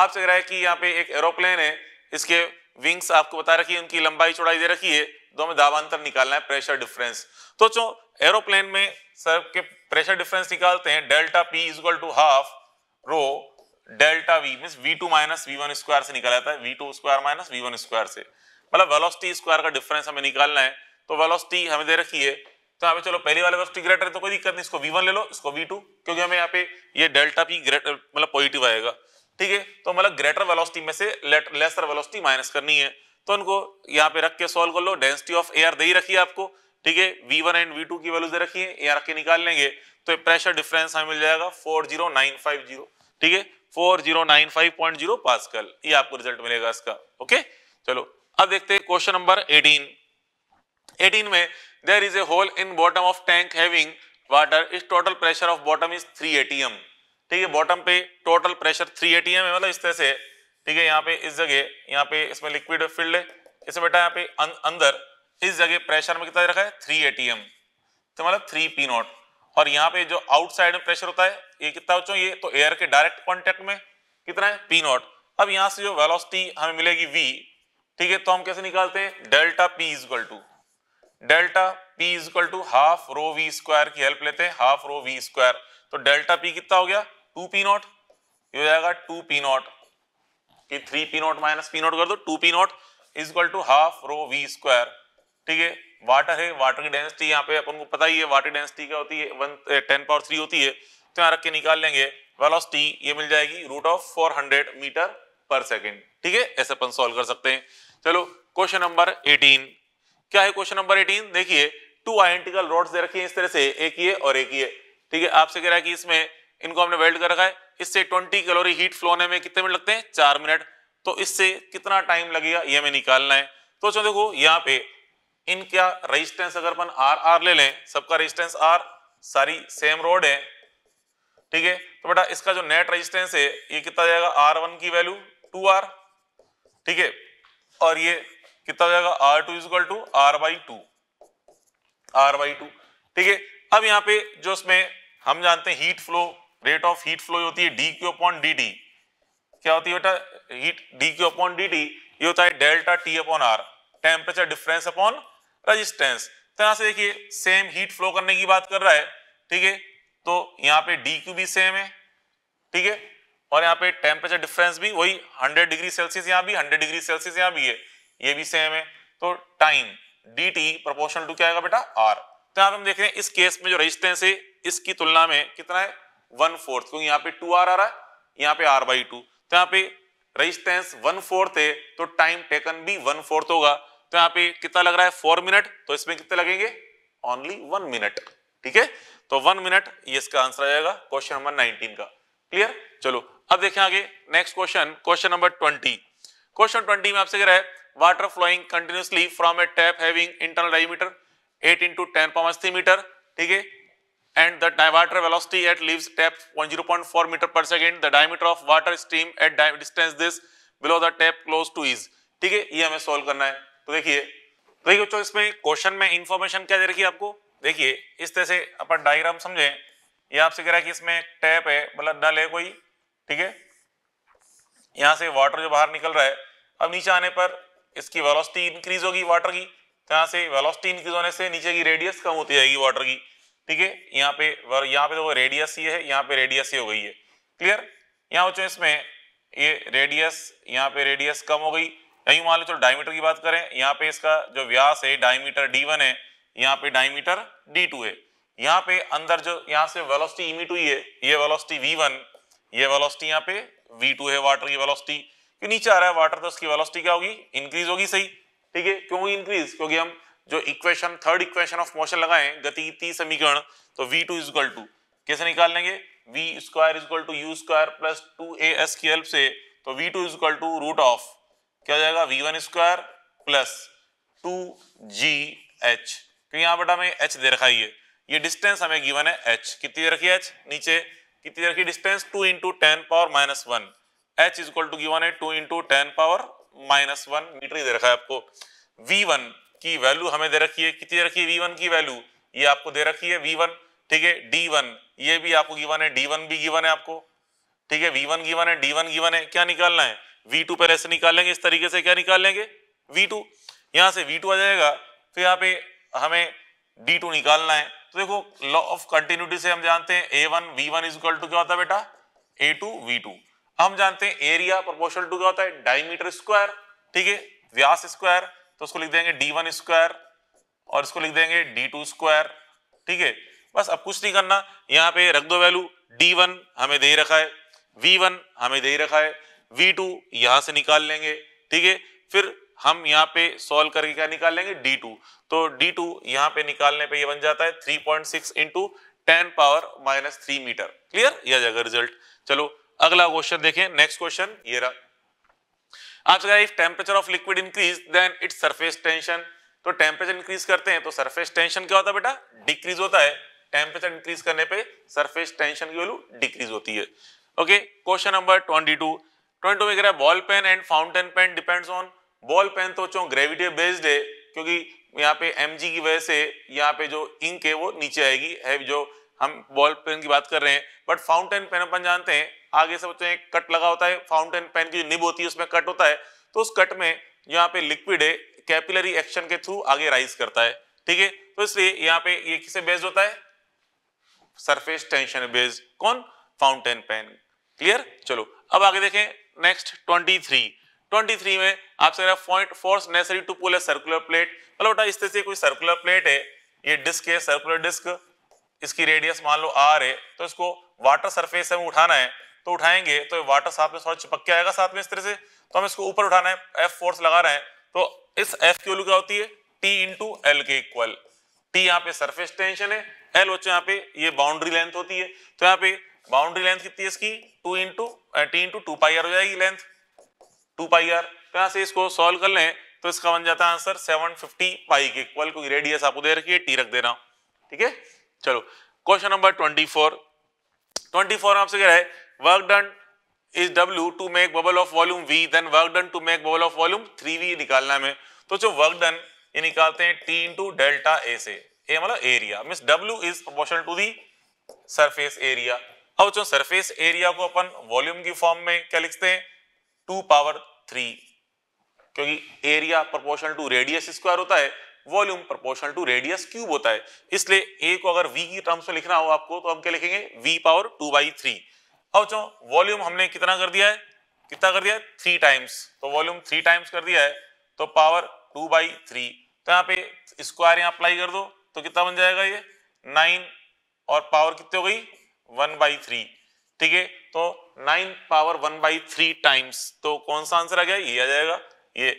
आपसे कह रहा है कि यहाँ पे एक एरोप्लेन है इसके विंग्स आपको बता रखी है उनकी लंबाई चौड़ाई दे रखी है दो में दावांतर निकालना है प्रेशर डिफरेंस तो चो एरोप्लेन में सर के प्रेशर डिफरेंस निकालते हैं delta P is two half rho delta V mean V two minus V one square से निकाला जाता है V two square minus V one square से मतलब वेलोसिटी स्क्वायर का डिफरेंस हमें निकालना है तो वेलोसिटी हमें दे रखी है तो यहाँ पे चलो पहली वाले वेलोसिटी ग्रेटर है तो कोई दिक्कत नहीं इसको वी वन ले लो इसको वी टू क्योंकि हमें यहाँ पे ये डेल्टा पी ग्रेटर मतलब पॉजिटिव आएगा ठीक है तो मतलब ग्रेटर वेलोसिटी में से लेसर वेलोसिटी माइनस करनी है तो उनको यहाँ पे रख के सॉल्व कर लो डेंसिटी ऑफ एयर दे ही रखी है आपको ठीक है V one and V two की वैल्यू दे रखी है यहाँ के निकाल लेंगे तो प्रेशर डिफरेंस हमें मिल जाएगा four zero nine five zero ठीक है four zero nine five point zero pascal ये आपको रिजल्ट मिलेगा इसका ओके चलो अब देखते हैं क्वेश्चन नंबर एटीन एटीन में there is a hole in bottom of tank having water is total pressure of bottom is three ATM ठीक है बॉटम पे टोटल प्रेशर थ्री एटीएम है मतलब इस तरह से ठीक है यहाँ पे इस जगह यहाँ पे इसमें लिक्विड फील्ड है इसमें बेटा यहाँ पे अं-, अंदर इस जगह प्रेशर में कितना रखा है थ्री एटीएम तो मतलब थ्री पी नॉट और यहाँ पे जो आउटसाइड में प्रेशर होता है ये कितना बच्चों ये तो एयर के डायरेक्ट कॉन्टेक्ट में कितना है पी नॉट अब यहाँ से जो वेलोसिटी हमें मिलेगी वी ठीक है तो हम कैसे निकालते हैं delta P is equal to delta P is equal to half rho V square की हेल्प लेते हैं हाफ रो वी स्क्वायर तो डेल्टा पी कितना हो गया टू पी नॉट ये हो जाएगा two P naught three P naught minus P naught कर दो two P naught is equal to half rho V square ठीक है वाटर है वाटर की डेंसिटी यहाँ पे अपन को पता ही है वाटर डेंसिटी क्या होती है वन टेन पावर थ्री होती है तो यहाँ रख के निकाल लेंगे वेलोसिटी ये मिल जाएगी root of four hundred metre पर सेकेंड ठीक है ऐसे अपन सॉल्व कर सकते हैं चलो क्वेश्चन नंबर एटीन क्या है क्वेश्चन नंबर एटीन देखिए टू आइडेंटिकल रोड्स दे रखी है इस तरह से एक ये और एक ये ठीक है आपसे कह रहा है कि इसमें इनको हमने वेल्ड कर रखा है इससे ट्वेंटी कैलोरी हीट फ्लो होने में कितने मिनट लगते हैं चार मिनट तो इससे कितना टाइम लगेगा ये हमें निकालना है तो चलो देखो यहाँ पे इनका रेजिस्टेंस अगर अपन आर आर ले लें सबका रेजिस्टेंस आर सारी सेम रोड है ठीक है तो बेटा इसका जो नेट रेजिस्टेंस है ये कितना जाएगा आर वन की वैल्यू टू आर ठीक है और ये कितना जाएगा R two is equal to R by two R by two ठीक है अब यहाँ पे जो इसमें हम जानते हैं heat flow rate of heat flow होती है D Q upon D T क्या होती है बेटा heat D Q upon D T ये होता है delta T upon R temperature difference upon resistance तो यहां से देखिए सेम हीट फ्लो करने की बात कर रहा है ठीक है तो यहाँ पे डी क्यू भी सेम है ठीक है और यहाँ पे टेम्परेचर डिफरेंस भी वही 100 डिग्री सेल्सियस यहाँ भी 100 डिग्री सेल्सियस यहाँ भी है ये भी सेम है तो time D T proportional to क्या आएगा बेटा आर तो यहाँ पे हम देख रहे हैं इस केस में जो रजिस्टेंस है इसकी तुलना में कितना है वन फोर्थ क्योंकि यहाँ पे टू आर आ रहा है यहाँ पे आर बाई टू तो यहाँ पे रजिस्टेंस वन फोर्थ है तो टाइम टेकन भी वन फोर्थ होगा तो यहाँ पे कितना लग रहा है फोर मिनट तो इसमें कितने लगेंगे ओनली वन मिनट ठीक है तो वन मिनट ये इसका आंसर आ जाएगा क्वेश्चन नंबर नाइनटीन का क्लियर चलो अब देखें आगे next question question number twenty question twenty में आपसे कह रहा है water flowing continuously from a tap having internal diameter 8 ten point three metre ठीक है and the water velocity at zero point four metre पर second the diameter of water stream at distance this below the tap close to is ठीक है ये हमें solve करना है तो देखिए तो देखिए बच्चों इसमें क्वेश्चन में इंफॉर्मेशन क्या दे रखी है आपको देखिए इस तरह से अपन डायग्राम समझे ये आपसे कह रहा है कि इसमें टैप है मतलब नल है कोई ठीक है यहां से वाटर जो बाहर निकल रहा है अब नीचे आने पर इसकी वेलोसिटी इंक्रीज होगी वाटर की तो यहां से वेलोसिटी इंक्रीज होने से नीचे की रेडियस कम होती जाएगी वाटर की ठीक है यहाँ पे यहाँ पे देखो रेडियस ये है यहाँ पे रेडियस ये हो गई है क्लियर यहाँ बच्चों इसमें ये रेडियस यहाँ पे रेडियस कम हो गई यही मान लो चलो डायमीटर की बात करें यहाँ पे इसका जो व्यास है डायमीटर डी वन है यहाँ पे डायमीटर डी टू है यहाँ पे अंदर जो यहाँ से वेलोसिटी इमिट हुई है ये वेलोसिटी वी वन ये वेलोसिटी यहाँ पे वी टू है वाटर की वेलोसिटी कि नीचे आ रहा है वाटर तो उसकी वेलोसिटी क्या होगी इंक्रीज होगी सही ठीक है क्यों इंक्रीज क्योंकि हम जो equation third equation of motion लगाए गति ती समीकरण तो वी टू इजल टू कैसे निकाल लेंगे V square is equal to U square plus two A S की हेल्प से तो V two is equal to root of क्या हो जाएगा V one square plus two G H क्योंकि यहाँ बेटा हमें एच दे रखा है ये डिस्टेंस हमें गिवन है एच कितनी दे रखी है एच नीचे कितनी रखी distance two into ten power minus one H is equal to given है two into ten power minus one metre ही दे रखा है आपको वी वन की वैल्यू हमें दे रखी है कितनी दे रखी है वी वन की वैल्यू ये आपको दे रखी है वी वन ठीक है डी वन ये भी आपको गिवन है डी वन भी गिवन है आपको ठीक है वी वन गिवन है डी वन गिवन है क्या निकालना है V2 टू पहले से निकालेंगे इस तरीके से क्या निकालेंगे V2 टू यहां से V2 आ जाएगा तो यहाँ पे हमें D2 निकालना है तो देखो लॉ ऑफ कंटिन्यूटी से हम जानते हैं A1 V1 one is equal to क्या होता है बेटा A2 V2 हम जानते हैं एरिया प्रोपोर्शनल टू क्या होता है डायमीटर स्क्वायर ठीक है व्यास स्क्वायर तो उसको लिख देंगे डी स्क्वायर और इसको लिख देंगे डी स्क्वायर ठीक है बस अब कुछ नहीं करना यहाँ पे रख दो वैल्यू डी हमें दे रखा है वी हमें दे रखा है v2 टू यहां से निकाल लेंगे ठीक है फिर हम यहाँ पे सॉल्व करके क्या निकाल लेंगे डी टू तो डी टू यहाँ पे निकालने पे ये बन जाता है three point six into ten power minus three metre clear यह जाएगा रिजल्ट चलो अगला क्वेश्चन देखें नेक्स्ट क्वेश्चन ये रहा आपसे कहा if temperature of liquid increase then its surface tension तो टेम्परेचर इंक्रीज करते हैं तो सरफेस टेंशन क्या होता है बेटा डिक्रीज होता है टेम्परेचर इंक्रीज करने पे सरफेस टेंशन की वैल्यू डिक्रीज होती है okay question number twenty two twenty में कह रहा है ball pen and fountain pen depends on ball pen तो चो ग्रेविटी बेस्ड है क्योंकि यहाँ पे एम की वजह से यहाँ पे जो इंक है वो नीचे आएगी है जो हम बॉल पेन की बात कर रहे हैं बट फाउंटेन पेन अपन जानते हैं आगे से बच्चों एक कट लगा होता है फाउंटेन पेन की जो निब होती है उसमें कट होता है तो उस कट में यहाँ पे लिक्विड है कैपिलरी एक्शन के थ्रू आगे राइज करता है ठीक है तो इसलिए यहाँ पे ये किसे बेस्ड होता है सरफेस टेंशन बेस्ड कौन फाउंटेन पेन क्लियर चलो अब आगे देखें next twenty three twenty three में आपसे point force necessary to pull a circular plate मतलब बेटा इस तरह से कोई सर्कुलर प्लेट है ये डिस्क है सर्कुलर डिस्क इसकी रेडियस मान लो आर है तो इसको वाटर सरफेस से उठाना है तो उठाएंगे तो वाटर साथ में थोड़ा चिपक के आएगा साथ में इस तरह से तो हम इसको ऊपर उठाना है एफ फोर्स लगा रहे हैं तो इस एफ की वैल्यू क्या होती है टी इंटू एल के इक्वल टी यहाँ पे सरफेस टेंशन है एल बच्चों यहाँ पे ये बाउंड्री लेंथ होती है तो यहाँ पे बाउंड्री लेंथ कितनी है इसकी two into T into two pi R हो जाएगी लेंथ टू पाई आर तो यहां से इसको सॉल्व कर लें तो इसका बन जाता है आंसर सेवन फिफ्टी पाई के इक्वल क्योंकि रेडियस आपको दे रखिए टी रख दे रहा हूं ठीक है चलो question number twenty four twenty four आपसे कह रहा है work done is W to make bubble of volume V then work done to make bubble of volume three V निकालना है तो जो वर्क डन ये निकालते हैं T इंटू डेल्टा ए से ए मतलब area mean W is proportional to the surface area अब जो सरफेस एरिया को अपन वॉल्यूम की फॉर्म में क्या लिखते हैं टू पावर थ्री क्योंकि area proportional to radius square होता है volume proportional to radius cube होता है इसलिए ए को अगर वी की टर्म्स में लिखना हो आपको तो हम क्या लिखेंगे V power two by three अब जो वॉल्यूम हमने कितना कर दिया है कितना कर दिया है थ्री टाइम्स तो वॉल्यूम थ्री टाइम्स कर दिया है तो पावर टू बाई थ्री तो यहाँ पे स्क्वायर यहाँ अप्लाई कर दो तो कितना बन जाएगा ये नाइन और पावर कितनी हो गई वन बाई थ्री ठीक है तो nine power one by three times तो कौन सा आंसर आ गया ये आ जाएगा ये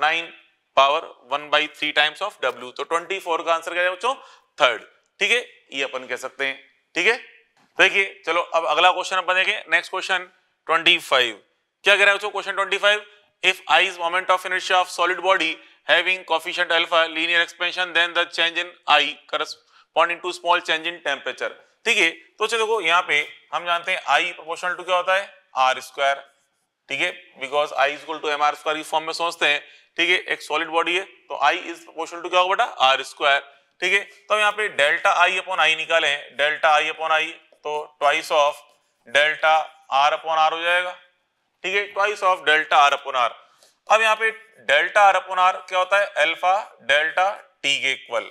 nine power one by three times of W तो ट्वेंटी फोर का आंसर क्या बच्चों थर्ड ठीक है ये अपन कह सकते हैं ठीक है तो देखिए चलो अब अगला क्वेश्चन अपन देखें नेक्स्ट क्वेश्चन ट्वेंटी फाइव क्या कह रहा है बच्चों question twenty five if i is moment of inertia of solid body having coefficient alpha linear expansion then the change in i corresponding to small change in temperature ठीक है तो चलो देखो यहाँ पे हम जानते हैं आई प्रोपोर्शनल टू क्या होता है आर स्क्वायर ठीक है because I is equal to M R square इस फॉर्म में सोचते हैं ठीक है एक सॉलिड बॉडी है तो आई इज प्रोपोर्शनल टू क्या होगा बेटा आर स्क्वायर ठीक है तो यहाँ पे डेल्टा आई अपॉन आई निकाले डेल्टा आई अपॉन आई तो twice of delta R upon R हो जाएगा ठीक है twice of delta R upon R अब यहाँ पे डेल्टा आर अपॉन आर क्या होता है अल्फा डेल्टा टी के इक्वल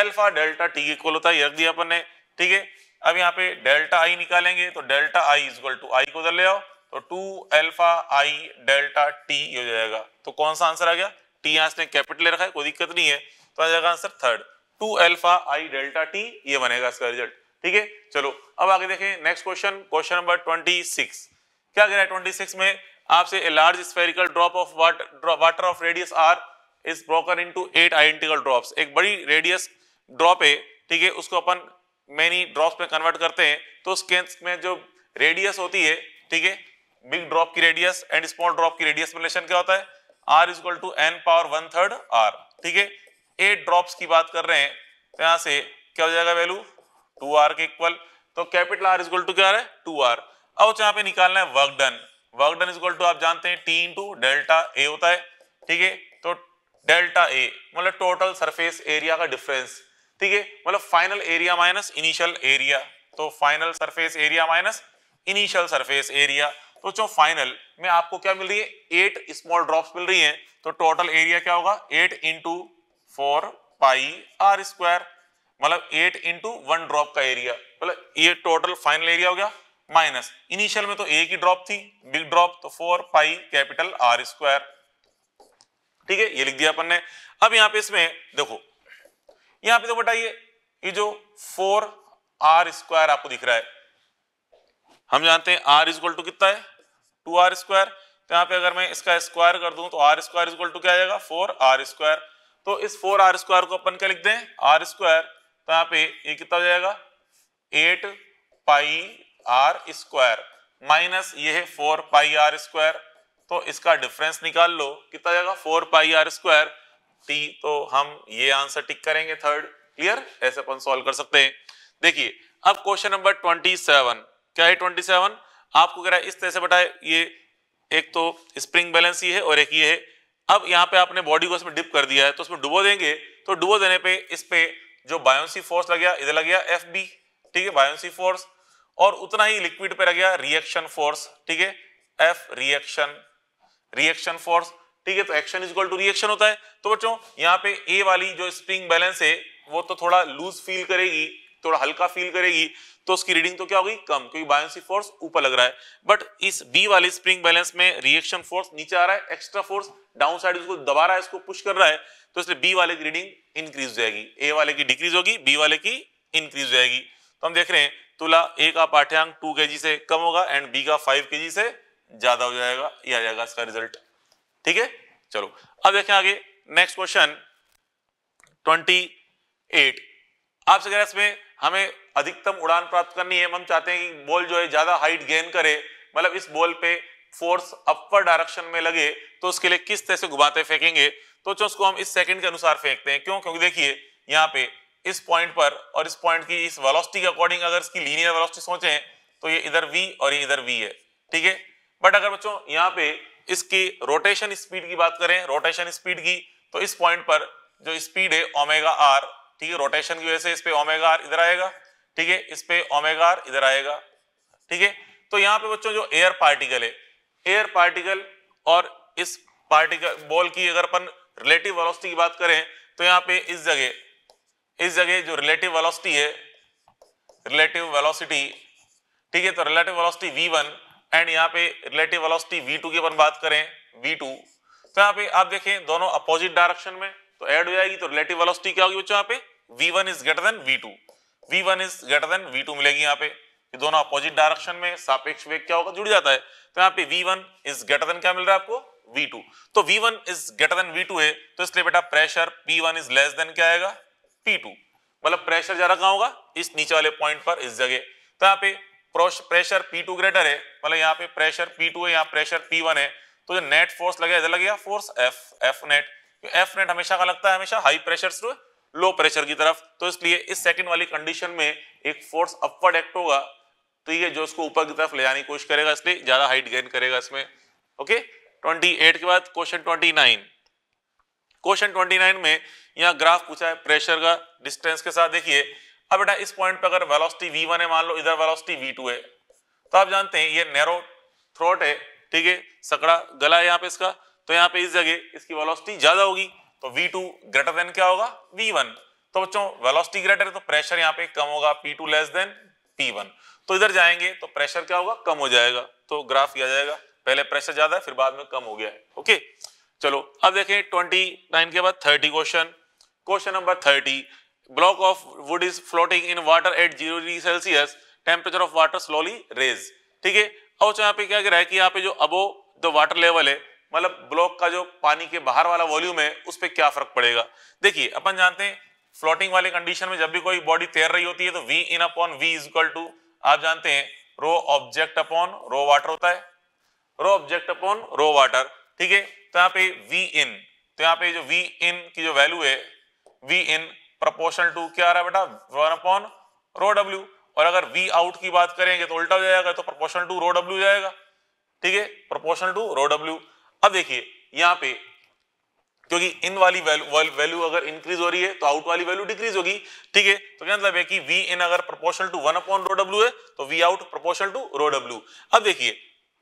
अल्फा डेल्टा टी के इक्वल होता है रख दिया अपन ने ठीक है अब यहाँ पे डेल्टा आई निकालेंगे तो delta I is two I को उधर ले आओ तो two alpha I delta T हो जाएगा तो कौन सा आंसर आ गया टी यहां से कैपिटल ले रखा है कोई दिक्कत नहीं है तो आ जाएगा answer third two alpha I delta T ये बनेगा इसका रिजल्ट ठीक है चलो अब आगे देखें next question question number twenty six क्या कह रहा है ट्वेंटी सिक्स में आपसे a large spherical drop of water of radius R is broken into eight identical drops एक बड़ी रेडियस ड्रॉप है ठीक है उसको अपन मैनी ड्रॉप में कन्वर्ट करते हैं तो स्केन्स में जो रेडियस होती है ठीक है बिग ड्रॉप की रेडियस एंड स्मॉल ड्रॉप की रेडियस रिलेशन क्या होता है R is two N power one third R ठीक है एट ड्रॉप्स की बात कर रहे हैं तो यहां से क्या हो जाएगा वैल्यू टू आर के इक्वल तो कैपिटल आर इजल टू क्या है टू आर अब यहाँ पे निकालना है work done work done is two आप जानते हैं टी इंटू डेल्टा ए होता है ठीक है तो डेल्टा ए मतलब टोटल सरफेस एरिया का डिफरेंस ठीक है मतलब final area minus initial area तो final surface area minus initial surface area तो जो फाइनल में आपको क्या मिल रही है एट स्मॉल ड्रॉप्स मिल रही हैं तो टोटल एरिया क्या होगा eight into four pi R square मतलब एट इंटू वन ड्रॉप का एरिया मतलब ये टोटल फाइनल एरिया हो गया माइनस इनिशियल में तो एक ही ड्रॉप थी बिग ड्रॉप तो four pi capital R square ठीक है ये लिख दिया अपन ने अब यहां पे इसमें देखो यहां पे तो बताइए ये जो फोर आर स्क्वायर आपको दिख रहा है हम जानते हैं आर इज टू कितना है टू आर स्क्वायर तो यहां पे अगर मैं इसका स्क्वायर कर दूं तो आर स्क्वायर इजल टू क्या आ जाएगा फोर आर स्क्वायर तो इस फोर आर स्क्वायर को अपन क्या लिख दें आर स्क्वायर तो यहां पे ये कितना हो जाएगा eight pi R square minus ये है फोर पाई आर स्क्वायर तो इसका डिफरेंस निकाल लो कितना जाएगा four pi R square T तो हम ये आंसर टिक करेंगे थर्ड क्लियर ऐसे अपन सॉल्व कर सकते हैं देखिए अब क्वेश्चन नंबर ट्वेंटी सेवन क्या है ट्वेंटी सेवन आपको कह रहा है इस तरह से बताए ये एक तो स्प्रिंग बैलेंस ही है और एक ये है अब यहाँ पे आपने बॉडी को इसमें डिप कर दिया है तो उसमें डुबो देंगे तो डुबो देने पे इस पे जो बायोसी फोर्स लग गया इधर लग गया एफ बी ठीक है बायोसी फोर्स और उतना ही लिक्विड पे लग गया रिएक्शन फोर्स ठीक है एफ रिएक्शन रिएक्शन फोर्स ठीक है तो action is equal to reaction होता है तो बच्चों यहाँ पे ए वाली जो स्प्रिंग बैलेंस है वो तो थोड़ा लूज फील करेगी थोड़ा हल्का फील करेगी तो उसकी रीडिंग तो क्या होगी कम क्योंकि बायोसी फोर्स ऊपर लग रहा है बट इस बी वाली स्प्रिंग बैलेंस में रिएक्शन फोर्स नीचे आ रहा है एक्स्ट्रा फोर्स डाउन साइड उसको दबा रहा है उसको पुश कर रहा है तो इसलिए बी वाले की रीडिंग इंक्रीज हो जाएगी ए वाले की डिक्रीज होगी बी वाले की इंक्रीज हो जाएगी तो हम देख रहे हैं तुला ए का पाठ्यांक टू के से कम होगा एंड बी का फाइव के से ज्यादा हो जाएगा यह आ जाएगा इसका रिजल्ट ठीक है चलो अब देखें आगे नेक्स्ट क्वेश्चन ट्वेंटी एट आपसे कह रहे इसमें हमें अधिकतम उड़ान प्राप्त करनी है हम चाहते हैं कि बॉल जो है ज्यादा हाइट गेन करे मतलब इस बॉल पे फोर्स अपर डायरेक्शन में लगे तो उसके लिए किस तरह से घुमाते फेंकेंगे तो चलो उसको हम इस सेकंड के अनुसार फेंकते हैं क्यों क्योंकि देखिए यहाँ पे इस पॉइंट पर और इस पॉइंट की इस वेलोसिटी के अकॉर्डिंग अगर इसकी लीनियर वेलोसिटी सोचें तो ये इधर वी और ये इधर वी है ठीक है बट अगर बच्चों यहाँ पे इसकी रोटेशन स्पीड की बात करें रोटेशन स्पीड की तो इस पॉइंट पर जो स्पीड है ओमेगा आर ठीक है रोटेशन की वजह से इस पे ओमेगा आर इधर आएगा ठीक है इस पे ओमेगा आर इधर आएगा ठीक है तो यहाँ पे बच्चों जो एयर पार्टिकल है एयर पार्टिकल और इस पार्टिकल बॉल की अगर अपन रिलेटिव वेलोसिटी की बात करें तो यहाँ पे इस जगह इस जगह जो रिलेटिव वेलोसिटी है रिलेटिव वेलोसिटी ठीक है तो relative velocity V one and यहाँ पे रिलेटिव वेलोसिटी v2 की अपन बात करें v2 तो यहाँ पे आप देखें दोनों अपोजिट डायरेक्शन में तो ऐड हो जाएगी तो रिलेटिव वेलोसिटी क्या होगी बच्चों यहाँ पे v1 is greater than v2 v1 is greater than v2 मिलेगी यहाँ पे ये दोनों अपोजिट डायरेक्शन में सापेक्ष वेग क्या होगा जुड़ जाता है तो यहाँ पे v1 इज ग्रेटर देन क्या मिल रहा है आपको v2 तो v1 is greater than v2 है तो इसलिए बेटा pressure p1 is less than क्या आएगा p2 मतलब प्रेशर ज्यादा कहाँ होगा इस नीचे वाले पॉइंट पर इस जगह तो यहाँ पे प्रेशर पी टू ग्रेटर है मतलब यहाँ पे प्रेशर पी टू है यहाँ प्रेशर पी वन है तो जो नेट फोर्स लगे इधर लगेगा force F F net F net हमेशा का लगता है हमेशा high pressure to low pressure की तरफ तो इसलिए इस सेकंड वाली कंडीशन में एक फोर्स अपवर्ड एक्ट होगा तो ये जो उसको ऊपर की तरफ ले जाने की कोशिश करेगा इसलिए ज्यादा हाइट गेन करेगा इसमें ओके 28 के बाद क्वेश्चन 29 क्वेश्चन 29 में यहाँ ग्राफ पूछा है प्रेशर का डिस्टेंस के साथ देखिए अब हाँ बेटा इस पॉइंट पे अगर वेलोसिटी v1 है मान लो इधर वेलोसिटी v2 है तो आप जानते हैं ये नैरो थ्रोट है ठीक है सकड़ा गला है यहाँ पे इसका तो यहाँ पे इस जगह इसकी वेलोसिटी ज्यादा होगी तो वी टू ग्रेटर देन क्या होगा वी वन तो बच्चों वेलोसिटी ग्रेटर है तो प्रेशर यहाँ पे कम होगा P two less than P one तो इधर जाएंगे तो प्रेशर क्या होगा कम हो जाएगा तो ग्राफ किया जाएगा पहले प्रेशर ज्यादा है फिर बाद में कम हो गया है ओके चलो अब देखें 29 के बाद thirty question question number thirty block of wood is floating in water at zero degree Celsius temperature of water slowly raise ठीक है और यहाँ पे क्या कह है कि यहाँ पे जो अबो द वाटर लेवल है मतलब ब्लॉक का जो पानी के बाहर वाला वॉल्यूम है उस पर क्या फर्क पड़ेगा देखिए अपन जानते हैं फ्लोटिंग वाले कंडीशन में जब भी कोई बॉडी तैर रही होती है तो V in upon V is equal to आप जानते हैं rho object upon rho water होता है rho object upon rho water ठीक है तो यहाँ पे वी इन तो यहाँ पे जो वी इन की जो वैल्यू है वी इन प्रपोर्शनल टू क्या आ रहा है बेटा वन अपॉन रो डब्ल्यू और अगर वी आउट की बात करेंगे तो उल्टा हो जाएगा तो प्रपोर्शनल टू रो डब्ल्यू जाएगा ठीक है प्रपोर्शनल टू रो डब्ल्यू अब देखिए यहां पे क्योंकि इन वाली वैल्यू वैल्यू अगर इंक्रीज हो रही है तो आउट वाली वैल्यू डिक्रीज होगी ठीक है तो क्या मतलब है कि वी इन अगर proportional to one upon rho W है तो V out proportional to rho W अब देखिए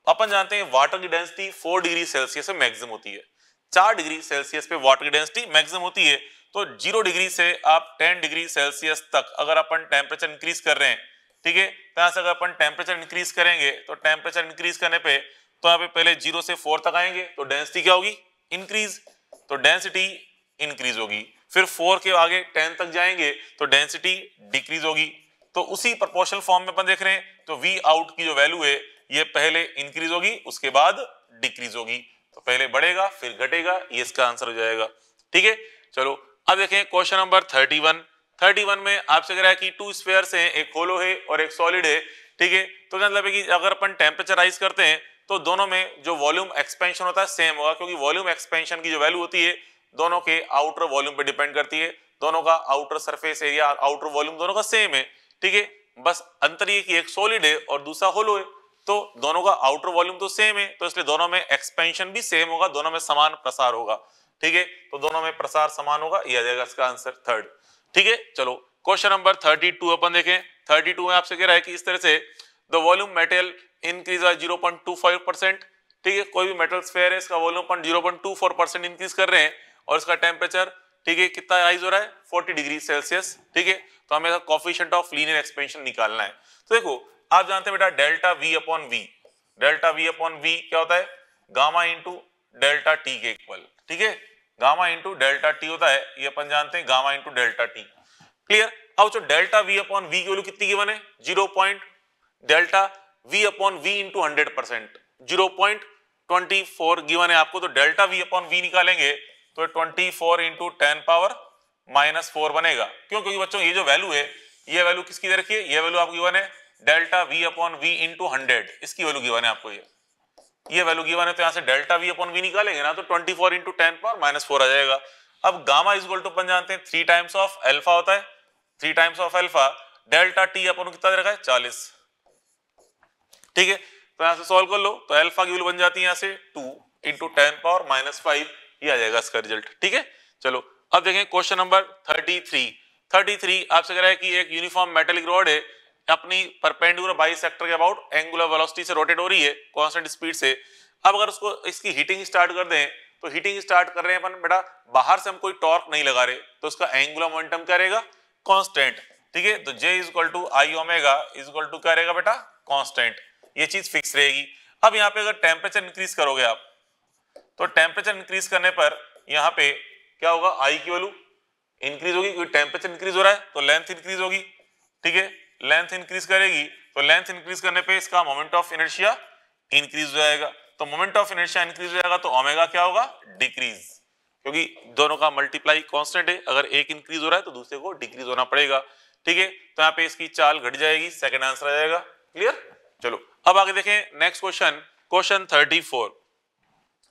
अपन जानते हैं वाटर की डेंसिटी फोर डिग्री सेल्सियस से मैक्सिमम होती है चार डिग्री सेल्सियस पे वाटर की डेंसिटी मैक्सिमम होती है तो जीरो डिग्री से आप टेन डिग्री सेल्सियस तक अगर अपन टेम्परेचर इंक्रीज कर रहे हैं ठीक है तो यहाँ से अगर अपन टेम्परेचर इंक्रीज करेंगे तो टेम्परेचर इंक्रीज करने पे तो यहाँ पे पहले जीरो से फोर तक आएंगे तो डेंसिटी क्या होगी इंक्रीज तो डेंसिटी इंक्रीज होगी फिर फोर के आगे टेन तक जाएंगे तो डेंसिटी डिक्रीज होगी तो उसी प्रपोर्शन फॉर्म में अपन देख रहे हैं तो वी आउट की जो वैल्यू है ये पहले इंक्रीज होगी उसके बाद डिक्रीज होगी तो पहले बढ़ेगा फिर घटेगा ये इसका आंसर हो जाएगा ठीक है चलो अब देखें question number thirty one thirty one में आपसे कह रहा है कि टू स्पेयर है एक होलो है और एक सॉलिड है ठीक है तो क्या मतलब है कि अगर अपन टेम्परेचर राइज करते हैं तो दोनों में जो वॉल्यूम एक्सपेंशन होता है सेम होगा क्योंकि वॉल्यूम एक्सपेंशन की जो वैल्यू होती है दोनों के आउटर वॉल्यूम पे डिपेंड करती है दोनों का outer surface area outer volume दोनों का सेम है ठीक है बस अंतर ये कि एक सॉलिड है और दूसरा होलो है तो दोनों का आउटर वॉल्यूम तो सेम है तो इसलिए दोनों में एक्सपेंशन भी सेम होगा दोनों में समान प्रसार होगा ठीक है तो दोनों में प्रसार समान होगा यह आ जाएगा इसका आंसर थर्ड ठीक है चलो क्वेश्चन नंबर थर्टी टू अपन देखें थर्टी टू में आपसे कह रहा है कि इस तरह से the volume metal increase by zero point two five percent ठीक है कोई भी मेटल स्फेयर है इसका वॉल्यूम अपन zero point two four percent increase कर रहे हैं और इसका टेम्परेचर ठीक है कितना राइज हो रहा है फोर्टी डिग्री सेल्सियस ठीक है तो हमें कॉफिशियंट ऑफ लीनियर एक्सपेंशन निकालना है तो देखो आप जानते हैं बेटा delta V upon V delta V upon V क्या होता है गामा इंटू डेल्टा टी के इक्वल ठीक है गामा इंटू डेल्टा टी होता है ये अपन जानते हैं gamma into delta T clear अब जो डेल्टा वी अपॉन वी की वैल्यू कितनी की बने zero point delta V upon V into hundred percent zero point twenty four given है आपको तो डेल्टा वी अपॉन वी निकालेंगे तो twenty four into ten power minus four बनेगा क्यों क्योंकि बच्चों ये जो वैल्यू है ये वैल्यू किसकी दे रखी है ये वैल्यू आपकी बने delta V upon V into hundred इसकी वैल्यू गिवन है आपको ये ये वैल्यू गिवन है तो यहाँ से डेल्टा वी अपॉन वी निकालेंगे ना तो 24 four into ten power minus four आ जाएगा अब गामा इज टू अपन जानते हैं थ्री टाइम्स ऑफ एल्फा होता है three times of alpha delta T अपन कितना दे रखा है चालीस ठीक है तो यहाँ से सोल्व कर लो तो एल्फा की वैल्यू बन जाती है यहाँ से two into ten power minus five ये आ जाएगा इसका रिजल्ट ठीक है चलो अब देखें question number thirty three thirty three आपसे कह रहा है कि एक यूनिफॉर्म मेटेलिक रॉड है अपनी परपेंडिकुलर बाई सेक्टर के अबाउट एंगुलर वेलोसिटी से रोटेट हो रही है कॉन्स्टेंट स्पीड से अब अगर उसको इसकी हीटिंग स्टार्ट कर दें तो हीटिंग स्टार्ट कर रहे हैं अपन बेटा बाहर से हम कोई टॉर्क नहीं लगा रहे तो उसका एंगुलर मोमेंटम क्या रहेगा कॉन्स्टेंट ठीक है तो J is equal to I omega is equal to क्या रहेगा बेटा कॉन्स्टेंट ये चीज फिक्स रहेगी अब यहाँ पे अगर टेम्परेचर इंक्रीज करोगे आप तो टेम्परेचर इंक्रीज करने पर यहाँ पे क्या होगा आई की वैल्यू इंक्रीज होगी क्योंकि टेम्परेचर इंक्रीज हो रहा है तो लेंथ इंक्रीज होगी लेंथ इंक्रीज करेगी तो लेंथ इंक्रीज करने पे इसका मोमेंट ऑफ इनर्शिया इंक्रीज हो जाएगा तो मोमेंट ऑफ इनर्शिया इंक्रीज हो जाएगा तो ओमेगा क्या होगा डिक्रीज क्योंकि दोनों का मल्टीप्लाई कॉन्स्टेंट है अगर एक इंक्रीज हो रहा है तो दूसरे को डिक्रीज होना पड़ेगा ठीक है तो यहाँ पे इसकी चाल घट जाएगी सेकेंड आंसर आ जाएगा क्लियर चलो अब आगे देखें next question question thirty four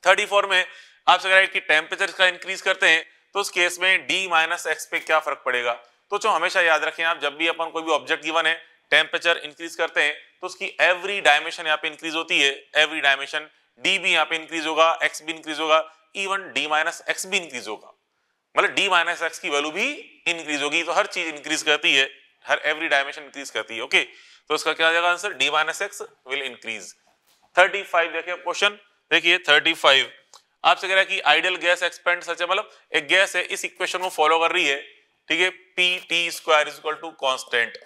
thirty four में आपसे कह रहा है कि टेम्परेचर का इंक्रीज करते हैं तो उस केस में डी माइनस एक्स पे क्या फर्क पड़ेगा तो हमेशा याद रखें आप जब भी अपन कोई भी ऑब्जेक्ट गिवन है टेम्परेचर इंक्रीज करते हैं तो उसकी एवरी डायमेंशन यहाँ पे इंक्रीज होती है एवरी डायमेंशन डी भी यहाँ पे इंक्रीज होगा एक्स भी इंक्रीज होगा इवन डी माइनस एक्स भी इंक्रीज होगा मतलब डी माइनस एक्स की वैल्यू भी इंक्रीज होगी तो हर चीज इंक्रीज करती है हर एवरी डायमेंशन इंक्रीज करती है ओके तो इसका क्या हो जाएगा answer D minus X will increase thirty five देखिए क्वेश्चन देखिए थर्टी फाइव आपसे कह रहा है कि आइडियल गैस एक्सपेंड सच है मतलब एक गैस है इस इक्वेशन को फॉलो कर रही है ठीक है P T square is equal to constant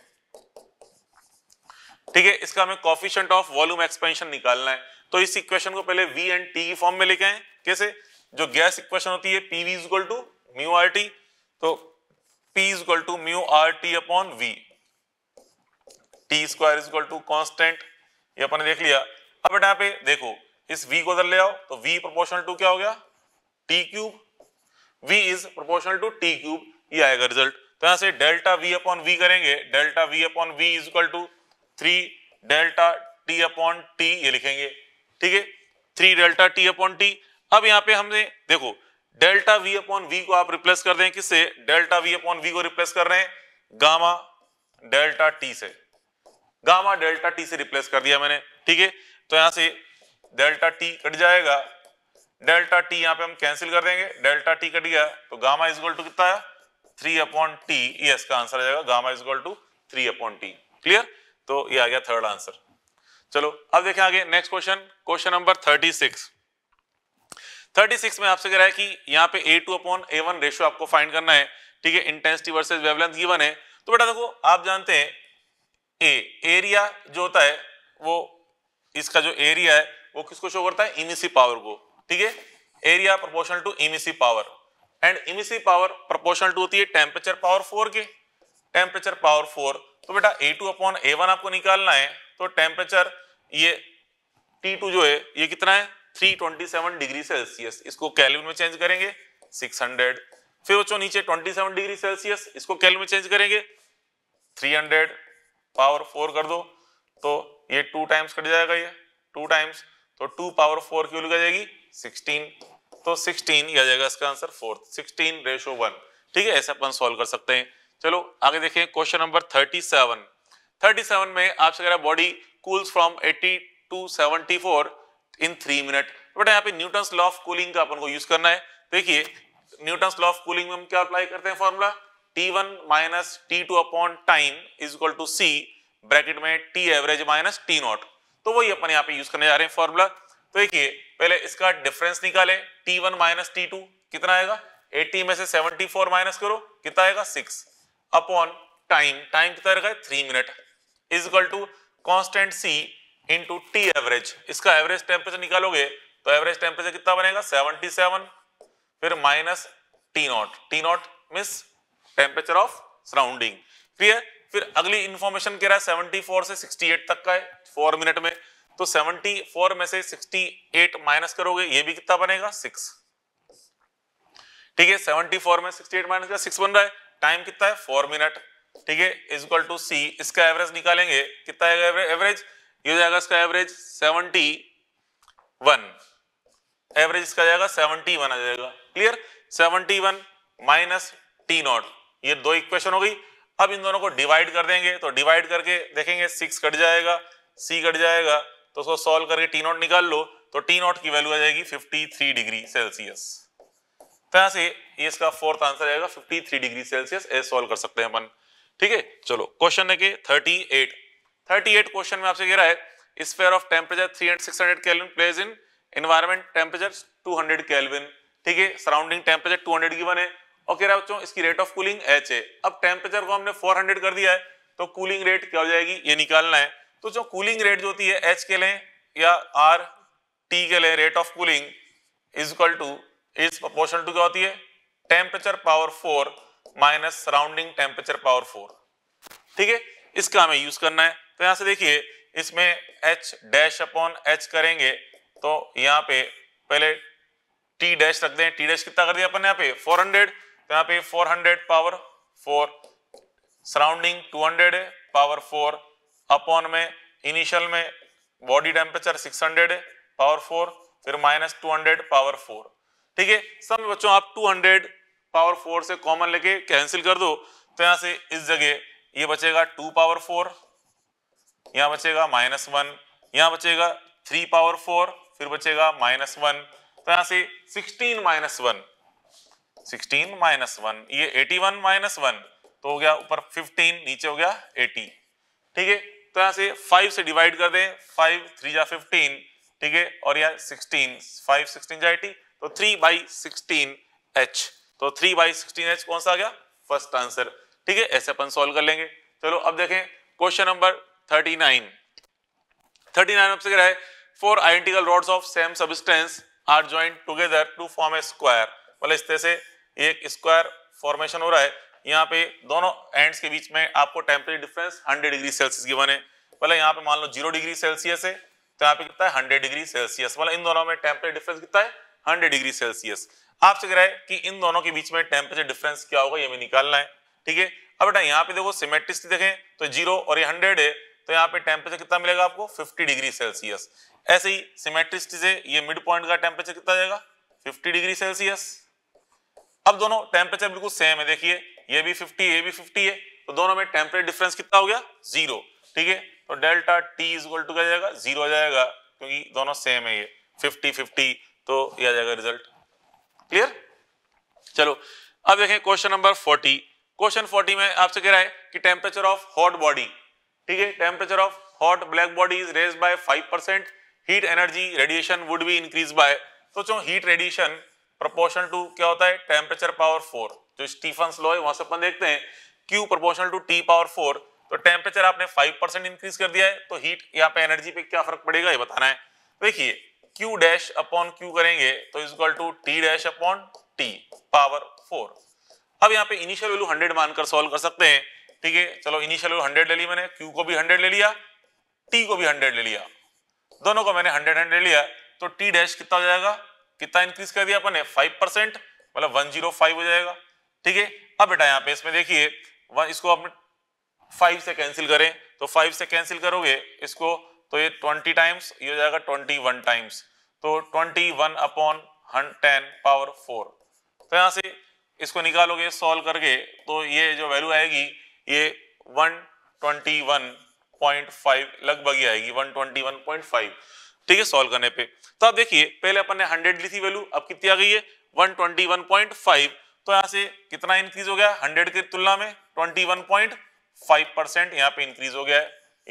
ठीक है इसका हमें कॉफिशेंट ऑफ वॉल्यूम एक्सपेंशन निकालना है तो इस इक्वेशन को पहले वी एंड टी की फॉर्म में लेके आए कैसे जो गैस इक्वेशन होती है P V is equal to mu R T तो P is equal to mu R T upon V T square is equal to constant ये अपने देख लिया अब बेटा यहाँ पे देखो इस v को उधर ले आओ तो v प्रोपोर्शनल टू क्या हो गया t cube v is proportional to t cube ये आएगा रिजल्ट तो यहां से डेल्टा वी अपॉन वी करेंगे delta V upon V is equal to three delta T upon T ये लिखेंगे ठीक है three delta T upon T अब यहाँ पे हमने देखो डेल्टा वी अपॉन वी को आप रिप्लेस कर दें किससे डेल्टा वी अपॉन वी को रिप्लेस कर रहे हैं गामा डेल्टा टी से गामा डेल्टा टी से रिप्लेस कर दिया मैंने ठीक है तो यहां से डेल्टा टी कट जाएगा डेल्टा टी यहां पे हम कैंसिल कर देंगे डेल्टा टी कट गया तो गामा इज इक्वल टू कितना है थ्री अपॉन टी ये इसका आंसर आ जाएगा gamma is equal to three upon T clear तो ये आ गया थर्ड आंसर चलो अब देखें आगे next question question number thirty six thirty six में आपसे कह रहा है कि यहाँ पे A two upon A one ratio आपको फाइंड करना है ठीक है इंटेंसिटी वर्सेज वेवलेंथ गिवन है तो बेटा देखो आप जानते हैं ए एरिया जो होता है वो इसका जो एरिया है वो किसको शो करता है इमिसी e पावर को ठीक है area proportional to emissive power and emissive power proportional to होती है टेम्परेचर पावर फोर के टेम्परेचर पावर फोर तो बेटा A two upon A one आपको निकालना है तो टेम्परेचर ये टी टू जो है ये कितना है three twenty seven degree Celsius इसको कैलविन में चेंज करेंगे सिक्स हंड्रेड फिर बच्चों नीचे ट्वेंटी सेवन डिग्री सेल्सियस इसको कैलविन में चेंज करेंगे थ्री हंड्रेड पावर फोर कर दो तो ये टू टाइम्स कट जाएगा ये टू टाइम्स तो टू पावर फोर क्यों लिखा जाएगी सिक्सटीन तो 16 ये आ जाएगा इसका आंसर फोर्थ 16 रेशो वन ठीक है ऐसे अपन सॉल्व कर सकते हैं चलो आगे देखें क्वेश्चन नंबर 37 37 में आपसे कह रहा है body cools from 80 to 74 in three minute बेटा यहाँ पे न्यूटन लॉ ऑफ कूलिंग का अपन को यूज करना है देखिए न्यूटन लॉ ऑफ कूलिंग में हम क्या अप्लाई करते हैं formula T one minus T two upon time is equal to C bracket में T average minus T nought तो वही अपन यहाँ पे यूज करने जा रहे हैं फॉर्मूला तो देखिए पहले इसका डिफरेंस निकाले T one minus T two कितना आएगा 80 में से 74 माइनस करो कितना आएगा 6 अपॉन टाइम टाइम कितना रहेगा three minute is equal to constant C into T average इसका एवरेज टेम्परेचर निकालोगे तो एवरेज टेम्परेचर कितना बनेगा 77 फिर minus T nought T nought is temperature of surrounding clear फिर अगली इंफॉर्मेशन कह रहा है 74 से 68 तक का है फोर मिनट में तो 74 में से 68 माइनस करोगे ये भी कितना बनेगा 6 ठीक है 74 में 68 माइनस का 6 बन रहा है टाइम कितना है 4 मिनट ठीक है इज इक्वल टू सी इसका एवरेज निकालेंगे कितना आएगा एवरेज ये हो जाएगा इसका एवरेज 71 एवरेज इसका जाएगा 71 आ जाएगा clear 71 one minus T nought ये दो इक्वेशन हो गई अब इन दोनों को डिवाइड कर देंगे तो डिवाइड करके देखेंगे सिक्स कट जाएगा सी कट जाएगा तो उसको सॉल्व करके टी नॉट निकाल लो तो टी नॉट की वैल्यू आ जाएगी 53 डिग्री सेल्सियस तो यहां से ये इसका फोर्थ आंसर आएगा 53 डिग्री सेल्सियस ए सॉल्व कर सकते हैं अपन ठीक है चलो क्वेश्चन है कि 38 38 क्वेश्चन में आपसे कह रहा है sphere of temperature 300 and 600 kelvin place in environment temperature 200 kelvin ठीक है सराउंडिंग टेम्परेचर 200 गिवन है और कह रहा है बच्चों इसकी रेट ऑफ कूलिंग एच है अब टेम्परेचर को हमने 400 कर दिया है तो कूलिंग रेट क्या हो जाएगी ये निकालना है तो जो कूलिंग रेट जो होती है एच के लें या आर टी के लें rate of cooling is equal to is proportion to क्या होती है temperature power four minus surrounding temperature power four ठीक है इसका हमें यूज करना है तो यहां से देखिए इसमें एच डैश अपॉन एच करेंगे तो यहाँ पे पहले टी डैश रख दें टी डैश कितना कर दिया अपन यहाँ पे 400 तो यहाँ पे 400 पावर 4 सराउंडिंग 200 है पावर फोर अपॉन में इनिशियल में बॉडी टेम्परेचर 600 है पावर फोर फिर minus two hundred power four ठीक है सब बच्चों आप टू हंड्रेड पावर फोर से कॉमन लेके कैंसिल कर दो तो यहां से इस जगह ये बचेगा टू पावर फोर यहां बचेगा माइनस वन यहां बचेगा थ्री पावर फोर फिर बचेगा माइनस वन तो यहां से sixteen minus one sixteen minus one ये एटी वन माइनस वन तो हो गया ऊपर फिफ्टीन नीचे हो गया एटी ठीक है तरह से फाइव से डिवाइड कर दें फाइव थ्री या फिफ्टीन ठीक है और यहाँ सिक्सटीन फाइव सिक्सटीन जाए टी तो थ्री बाई सिक्सटीन एच तो थ्री बाई सिक्सटीन एच कौन सा आ गया फर्स्ट आंसर ठीक है ऐसे अपन सॉल्व कर लेंगे चलो अब देखें question number thirty nine thirty nine आपसे कह रहा है four identical rods of same substance are joint together to form a square मतलब इस तरह से एक स्क्वायर फॉर्मेशन हो रहा है यहाँ पे दोनों एंड्स के बीच में आपको temperature difference 100 degree Celsius given है पहले यहाँ पे मान लो जीरो डिग्री सेल्सियस है तो यहाँ पे कितना है 100 डिग्री सेल्सियस मतलब इन दोनों में टेम्परेचर डिफरेंस कितना है 100 डिग्री सेल्सियस आपसे कह रहा है कि इन दोनों के बीच में टेम्परेचर डिफरेंस क्या होगा ये भी निकालना है ठीक है अब बेटा यहाँ पे देखो सिमेट्रिस्टी देखें तो जीरो और ये हंड्रेड है तो यहाँ पे टेम्परेचर कितना मिलेगा आपको 50 डिग्री सेल्सियस ऐसे ही सिमेट्रिस्टी से ये मिड पॉइंट का टेम्परेचर कितना जाएगा 50 डिग्री सेल्सियस अब दोनों टेम्परेचर बिल्कुल सेम है देखिए ये भी 50 ये भी 50 है तो दोनों में टेम्परेट डिफरेंस कितना हो गया जीरो ठीक है तो delta T is equal to क्या जाएगा जीरो आ जाएगा क्योंकि दोनों सेम है ये 50 50 तो ये आ जाएगा रिजल्ट क्लियर चलो अब देखें क्वेश्चन नंबर 40 क्वेश्चन 40 में आपसे कह रहा है कि टेम्परेचर ऑफ हॉट बॉडी ठीक है temperature of hot black body is raise by 5% heat energy radiation would be increase by तो जो हीट रेडिएशन प्रोपोर्शन टू क्या होता है टेम्परेचर पावर 4 जो तो स्टीफन लॉ है वहां से अपन देखते हैं Q proportional to T power four तो टेम्परेचर आपने फाइव परसेंट इंक्रीज कर दिया है तो हीट यहाँ पे एनर्जी पे क्या फर्क पड़ेगा ये बताना है देखिए क्यू डैश अपॉन क्यू करेंगे तो is equal to T dash upon T power four अब यहाँ पे इनिशियल वैल्यू हंड्रेड मानकर सॉल्व कर सकते हैं ठीक है चलो इनिशियल वैल्यू हंड्रेड ले ली मैंने क्यू को भी हंड्रेड ले लिया टी को भी हंड्रेड ले लिया दोनों को मैंने हंड्रेड हंड्रेड लिया तो टी डैश कितना हो जाएगा कितना इंक्रीज कर दिया अपने ने फाइव मतलब वन हो जाएगा ठीक है अब बेटा यहां पे इसमें देखिए इसको आप फाइव से कैंसिल करें तो फाइव से कैंसिल करोगे इसको तो ये ट्वेंटी टाइम्स ये हो जाएगा ट्वेंटी वन टाइम्स तो twenty one upon ten power four तो यहां से इसको निकालोगे सॉल्व करके तो ये जो वैल्यू आएगी ये one twenty one point five लगभग ही आएगी one twenty one point five ठीक है सॉल्व करने पे तो आप देखिए पहले अपन ने हंड्रेड ली थी वैल्यू अब कितनी आ गई है one twenty one point five तो यहां से कितना इंक्रीज हो गया हंड्रेड की तुलना में twenty one point five percent यहाँ पे इंक्रीज हो गया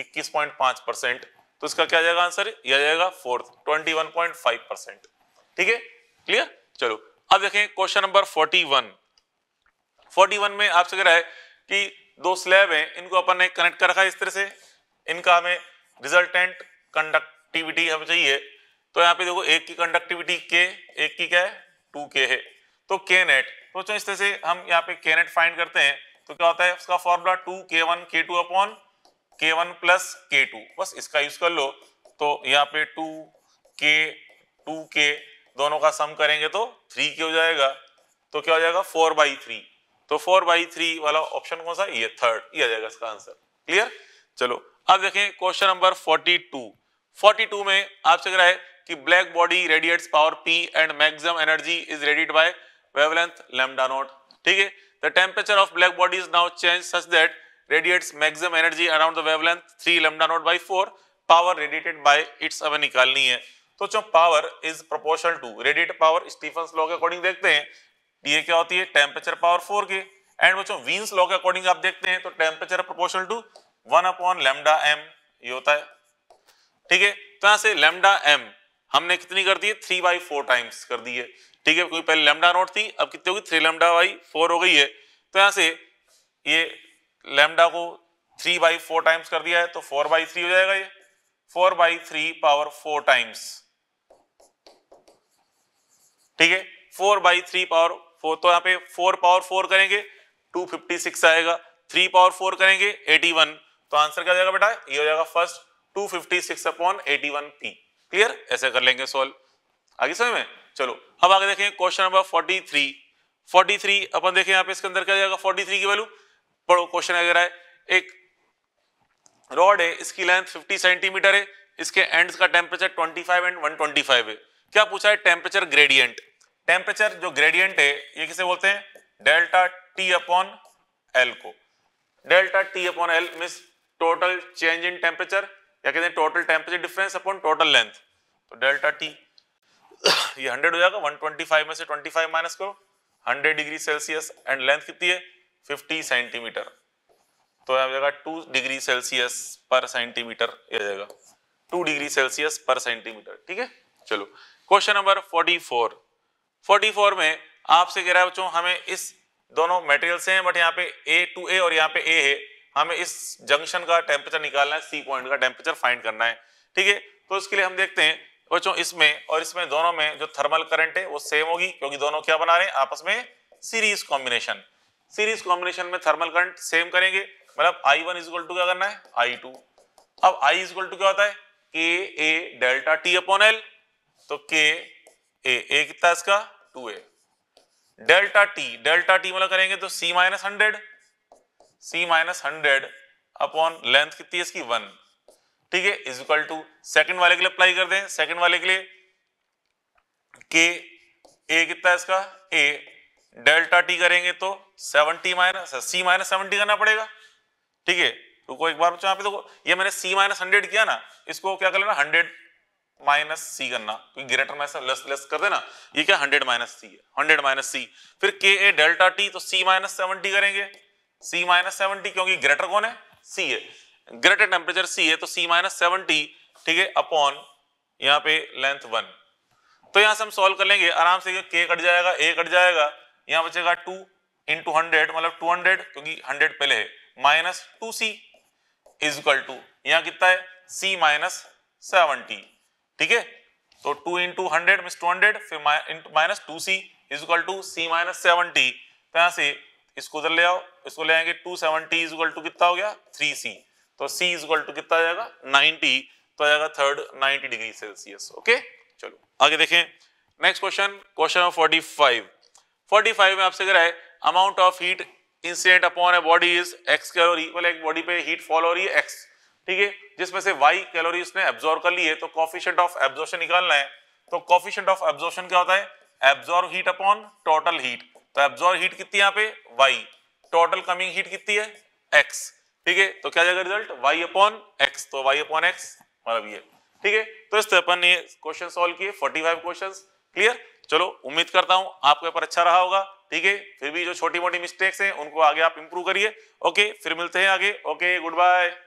इक्कीस पॉइंट पांच परसेंट तो इसका क्या जाएगा आंसर यह जाएगा fourth twenty one point five percent ठीक है क्लियर चलो अब देखें question number forty one forty one में आपसे कह रहा है कि दो स्लैब हैं इनको अपन ने कनेक्ट कर रखा है इस तरह से इनका हमें रिजल्टेंट कंडक्टिविटी हमें चाहिए तो यहाँ पे देखो एक की कंडक्टिविटी के एक की क्या है टू के है तो के नेट सोचो इस तरह से हम यहाँ पे के नेट फाइंड करते हैं तो क्या होता है उसका formula two K one K two upon K one plus K two बस इसका यूज कर लो तो यहाँ पे टू के टू के दोनों का सम करेंगे तो थ्री के हो जाएगा तो क्या हो जाएगा फोर बाई थ्री तो फोर बाई थ्री वाला ऑप्शन कौन सा ये थर्ड ये आ जाएगा इसका आंसर क्लियर चलो अब देखें question number forty two forty two में आपसे कह रहा है कि black body radiates power P and maximum energy is radiate by wavelength lambda naught ठीक है the temperature of black body is now changed such that radiates maximum energy around the wavelength 3 lambda naught by 4 power radiated by its हमें निकालनी है तो जो power is proportional to radiate power Stefan law के according देखते हैं ये क्या होती है टेम्परेचर पावर फोर के एंड बच्चों वीन्स लॉ के अकॉर्डिंग आप देखते हैं तो temperature proportional to one upon lambda M ये होता है ठीक है तो यहां से लेमडा एम हमने कितनी कर दी है थ्री बाई फोर टाइम्स कर दी है ठीक है क्योंकि पहले लेमडा नोट थी अब कितनी होगी थ्री लेमडा बाई फोर हो गई है तो यहां से ये लेमडा को थ्री बाई फोर टाइम्स कर दिया है तो फोर बाई थ्री हो जाएगा ये four by three power four times ठीक है four by three power four तो यहां पे फोर पावर फोर करेंगे टू फिफ्टी सिक्स आएगा थ्री पावर फोर करेंगे एटी वन तो आंसर क्या हो जाएगा बेटा ये हो जाएगा first two fifty six upon eighty one P clear ऐसे कर लेंगे सोल्व आगे समय में चलो अब आगे देखें question number forty three forty three अपन देखें यहां पे इसके अंदर क्या जाएगा फोर्टी थ्री की वैल्यू पढ़ो क्वेश्चन अगर आए एक रॉड है इसकी लेंथ फिफ्टी सेंटीमीटर है इसके एंड का टेम्परेचर 25 एंड 125 है क्या पूछा है टेम्परेचर ग्रेडियंट टेम्परेचर जो ग्रेडियंट है ये किसे बोलते हैं डेल्टा टी अपॉन एल को delta T upon L mean total change in temperature या कहते हैं total temperature difference upon total length तो डेल्टा टी ये 100 हो जाएगा 125 में से 25 माइनस करो 100 डिग्री सेल्सियस एंड लेंथ कितनी है 50 सेंटीमीटर तो आ जाएगा 2 डिग्री सेल्सियस पर सेंटीमीटर ये जाएगा 2 डिग्री सेल्सियस पर सेंटीमीटर ठीक है चलो क्वेश्चन नंबर 44 44 में आपसे कह रहा है बच्चों हमें इस दोनों मटेरियल से हैं बट यहाँ पे ए टू ए और यहाँ पे ए है हमें इस जंक्शन का टेम्परेचर निकालना है सी पॉइंट का टेम्परेचर फाइंड करना है ठीक है तो इसके लिए हम देखते हैं बच्चों इसमें और इसमें दोनों में जो थर्मल करंट है वो सेम होगी क्योंकि दोनों क्या बना रहे हैं आपस में सीरीज कॉम्बिनेशन सीरीज कॉम्बिनेशन में थर्मल करंट सेम करेंगे मतलब आई वन इजल टू क्या करना है आई टू अब आई इज टू क्या होता है K A delta T upon L तो के ए ए कितना इसका two A delta T delta T मतलब करेंगे तो C minus hundred c minus hundred upon length कितनी है इसकी वन ठीक है इज इक्वल टू सेकंड वाले के लिए अप्लाई कर दें सेकंड वाले के लिए के ए कितना है इसका ए डेल्टा टी करेंगे तो seventy minus C minus seventy करना पड़ेगा ठीक है रुको एक बार यहाँ पे देखो ये मैंने सी माइनस हंड्रेड किया ना इसको क्या कर लेना हंड्रेड माइनस सी करना क्योंकि ग्रेटर माइनस लेस लेस कर देना ये क्या हंड्रेड माइनस सी है हंड्रेड माइनस सी फिर के ए डेल्टा टी तो सी माइनस सेवनटी करेंगे सी माइनस सेवनटी क्योंकि ग्रेटर कौन है सी है ग्रेटर टेम्परेचर सी है तो सी माइनस सेवनटी ठीक है अपॉन यहाँ पे लेंथ वन तो यहां से हम सॉल्व कर लेंगे आराम से के कट जाएगा ए कट जाएगा यहां बचेगा टू इंटू हंड्रेड मतलब टू हंड्रेड क्योंकि हंड्रेड पहले है minus two C is equal to यहां कितना है सी माइनस सेवनटी ठीक है तो two into hundred mean two hundred फिर minus two C is equal to C minus seventy तो यहां से इसको उधर ले आओ इसको ले आएंगे two seventy is equal to कितना हो गया थ्री सी तो सी इज इक्वल टू कितना जाएगा नाइनटी तो आ जाएगा third ninety degree Celsius okay चलो आगे देखें next question question number forty five forty five में आपसे कह रहा है amount of heat incident upon a body is X calorie मतलब एक बॉडी पे हीट फॉल हो रही है एक्स ठीक है जिसमें से वाई कैलोरी उसने एब्जॉर्व कर ली है तो कॉफिशेंट ऑफ एब्जॉर्शन निकालना है तो कॉफिशेंट ऑफ एब्जॉर्शन क्या होता है absorb heat upon total heat तो एब्जॉर्ब हीट कितनी यहाँ पे वाई टोटल कमिंग हीट कितनी है एक्स ठीक है तो क्या जाएगा रिजल्ट वाई अपॉन एक्स तो वाई अपॉन एक्स मतलब ये ठीक है तो इस तरह अपन ने क्वेश्चन सोल्व किए 45 क्वेश्चन क्लियर चलो उम्मीद करता हूं आपके ऊपर अच्छा रहा होगा ठीक है फिर भी जो छोटी मोटी मिस्टेक्स हैं उनको आगे आप इंप्रूव करिए ओके फिर मिलते हैं आगे ओके गुड बाय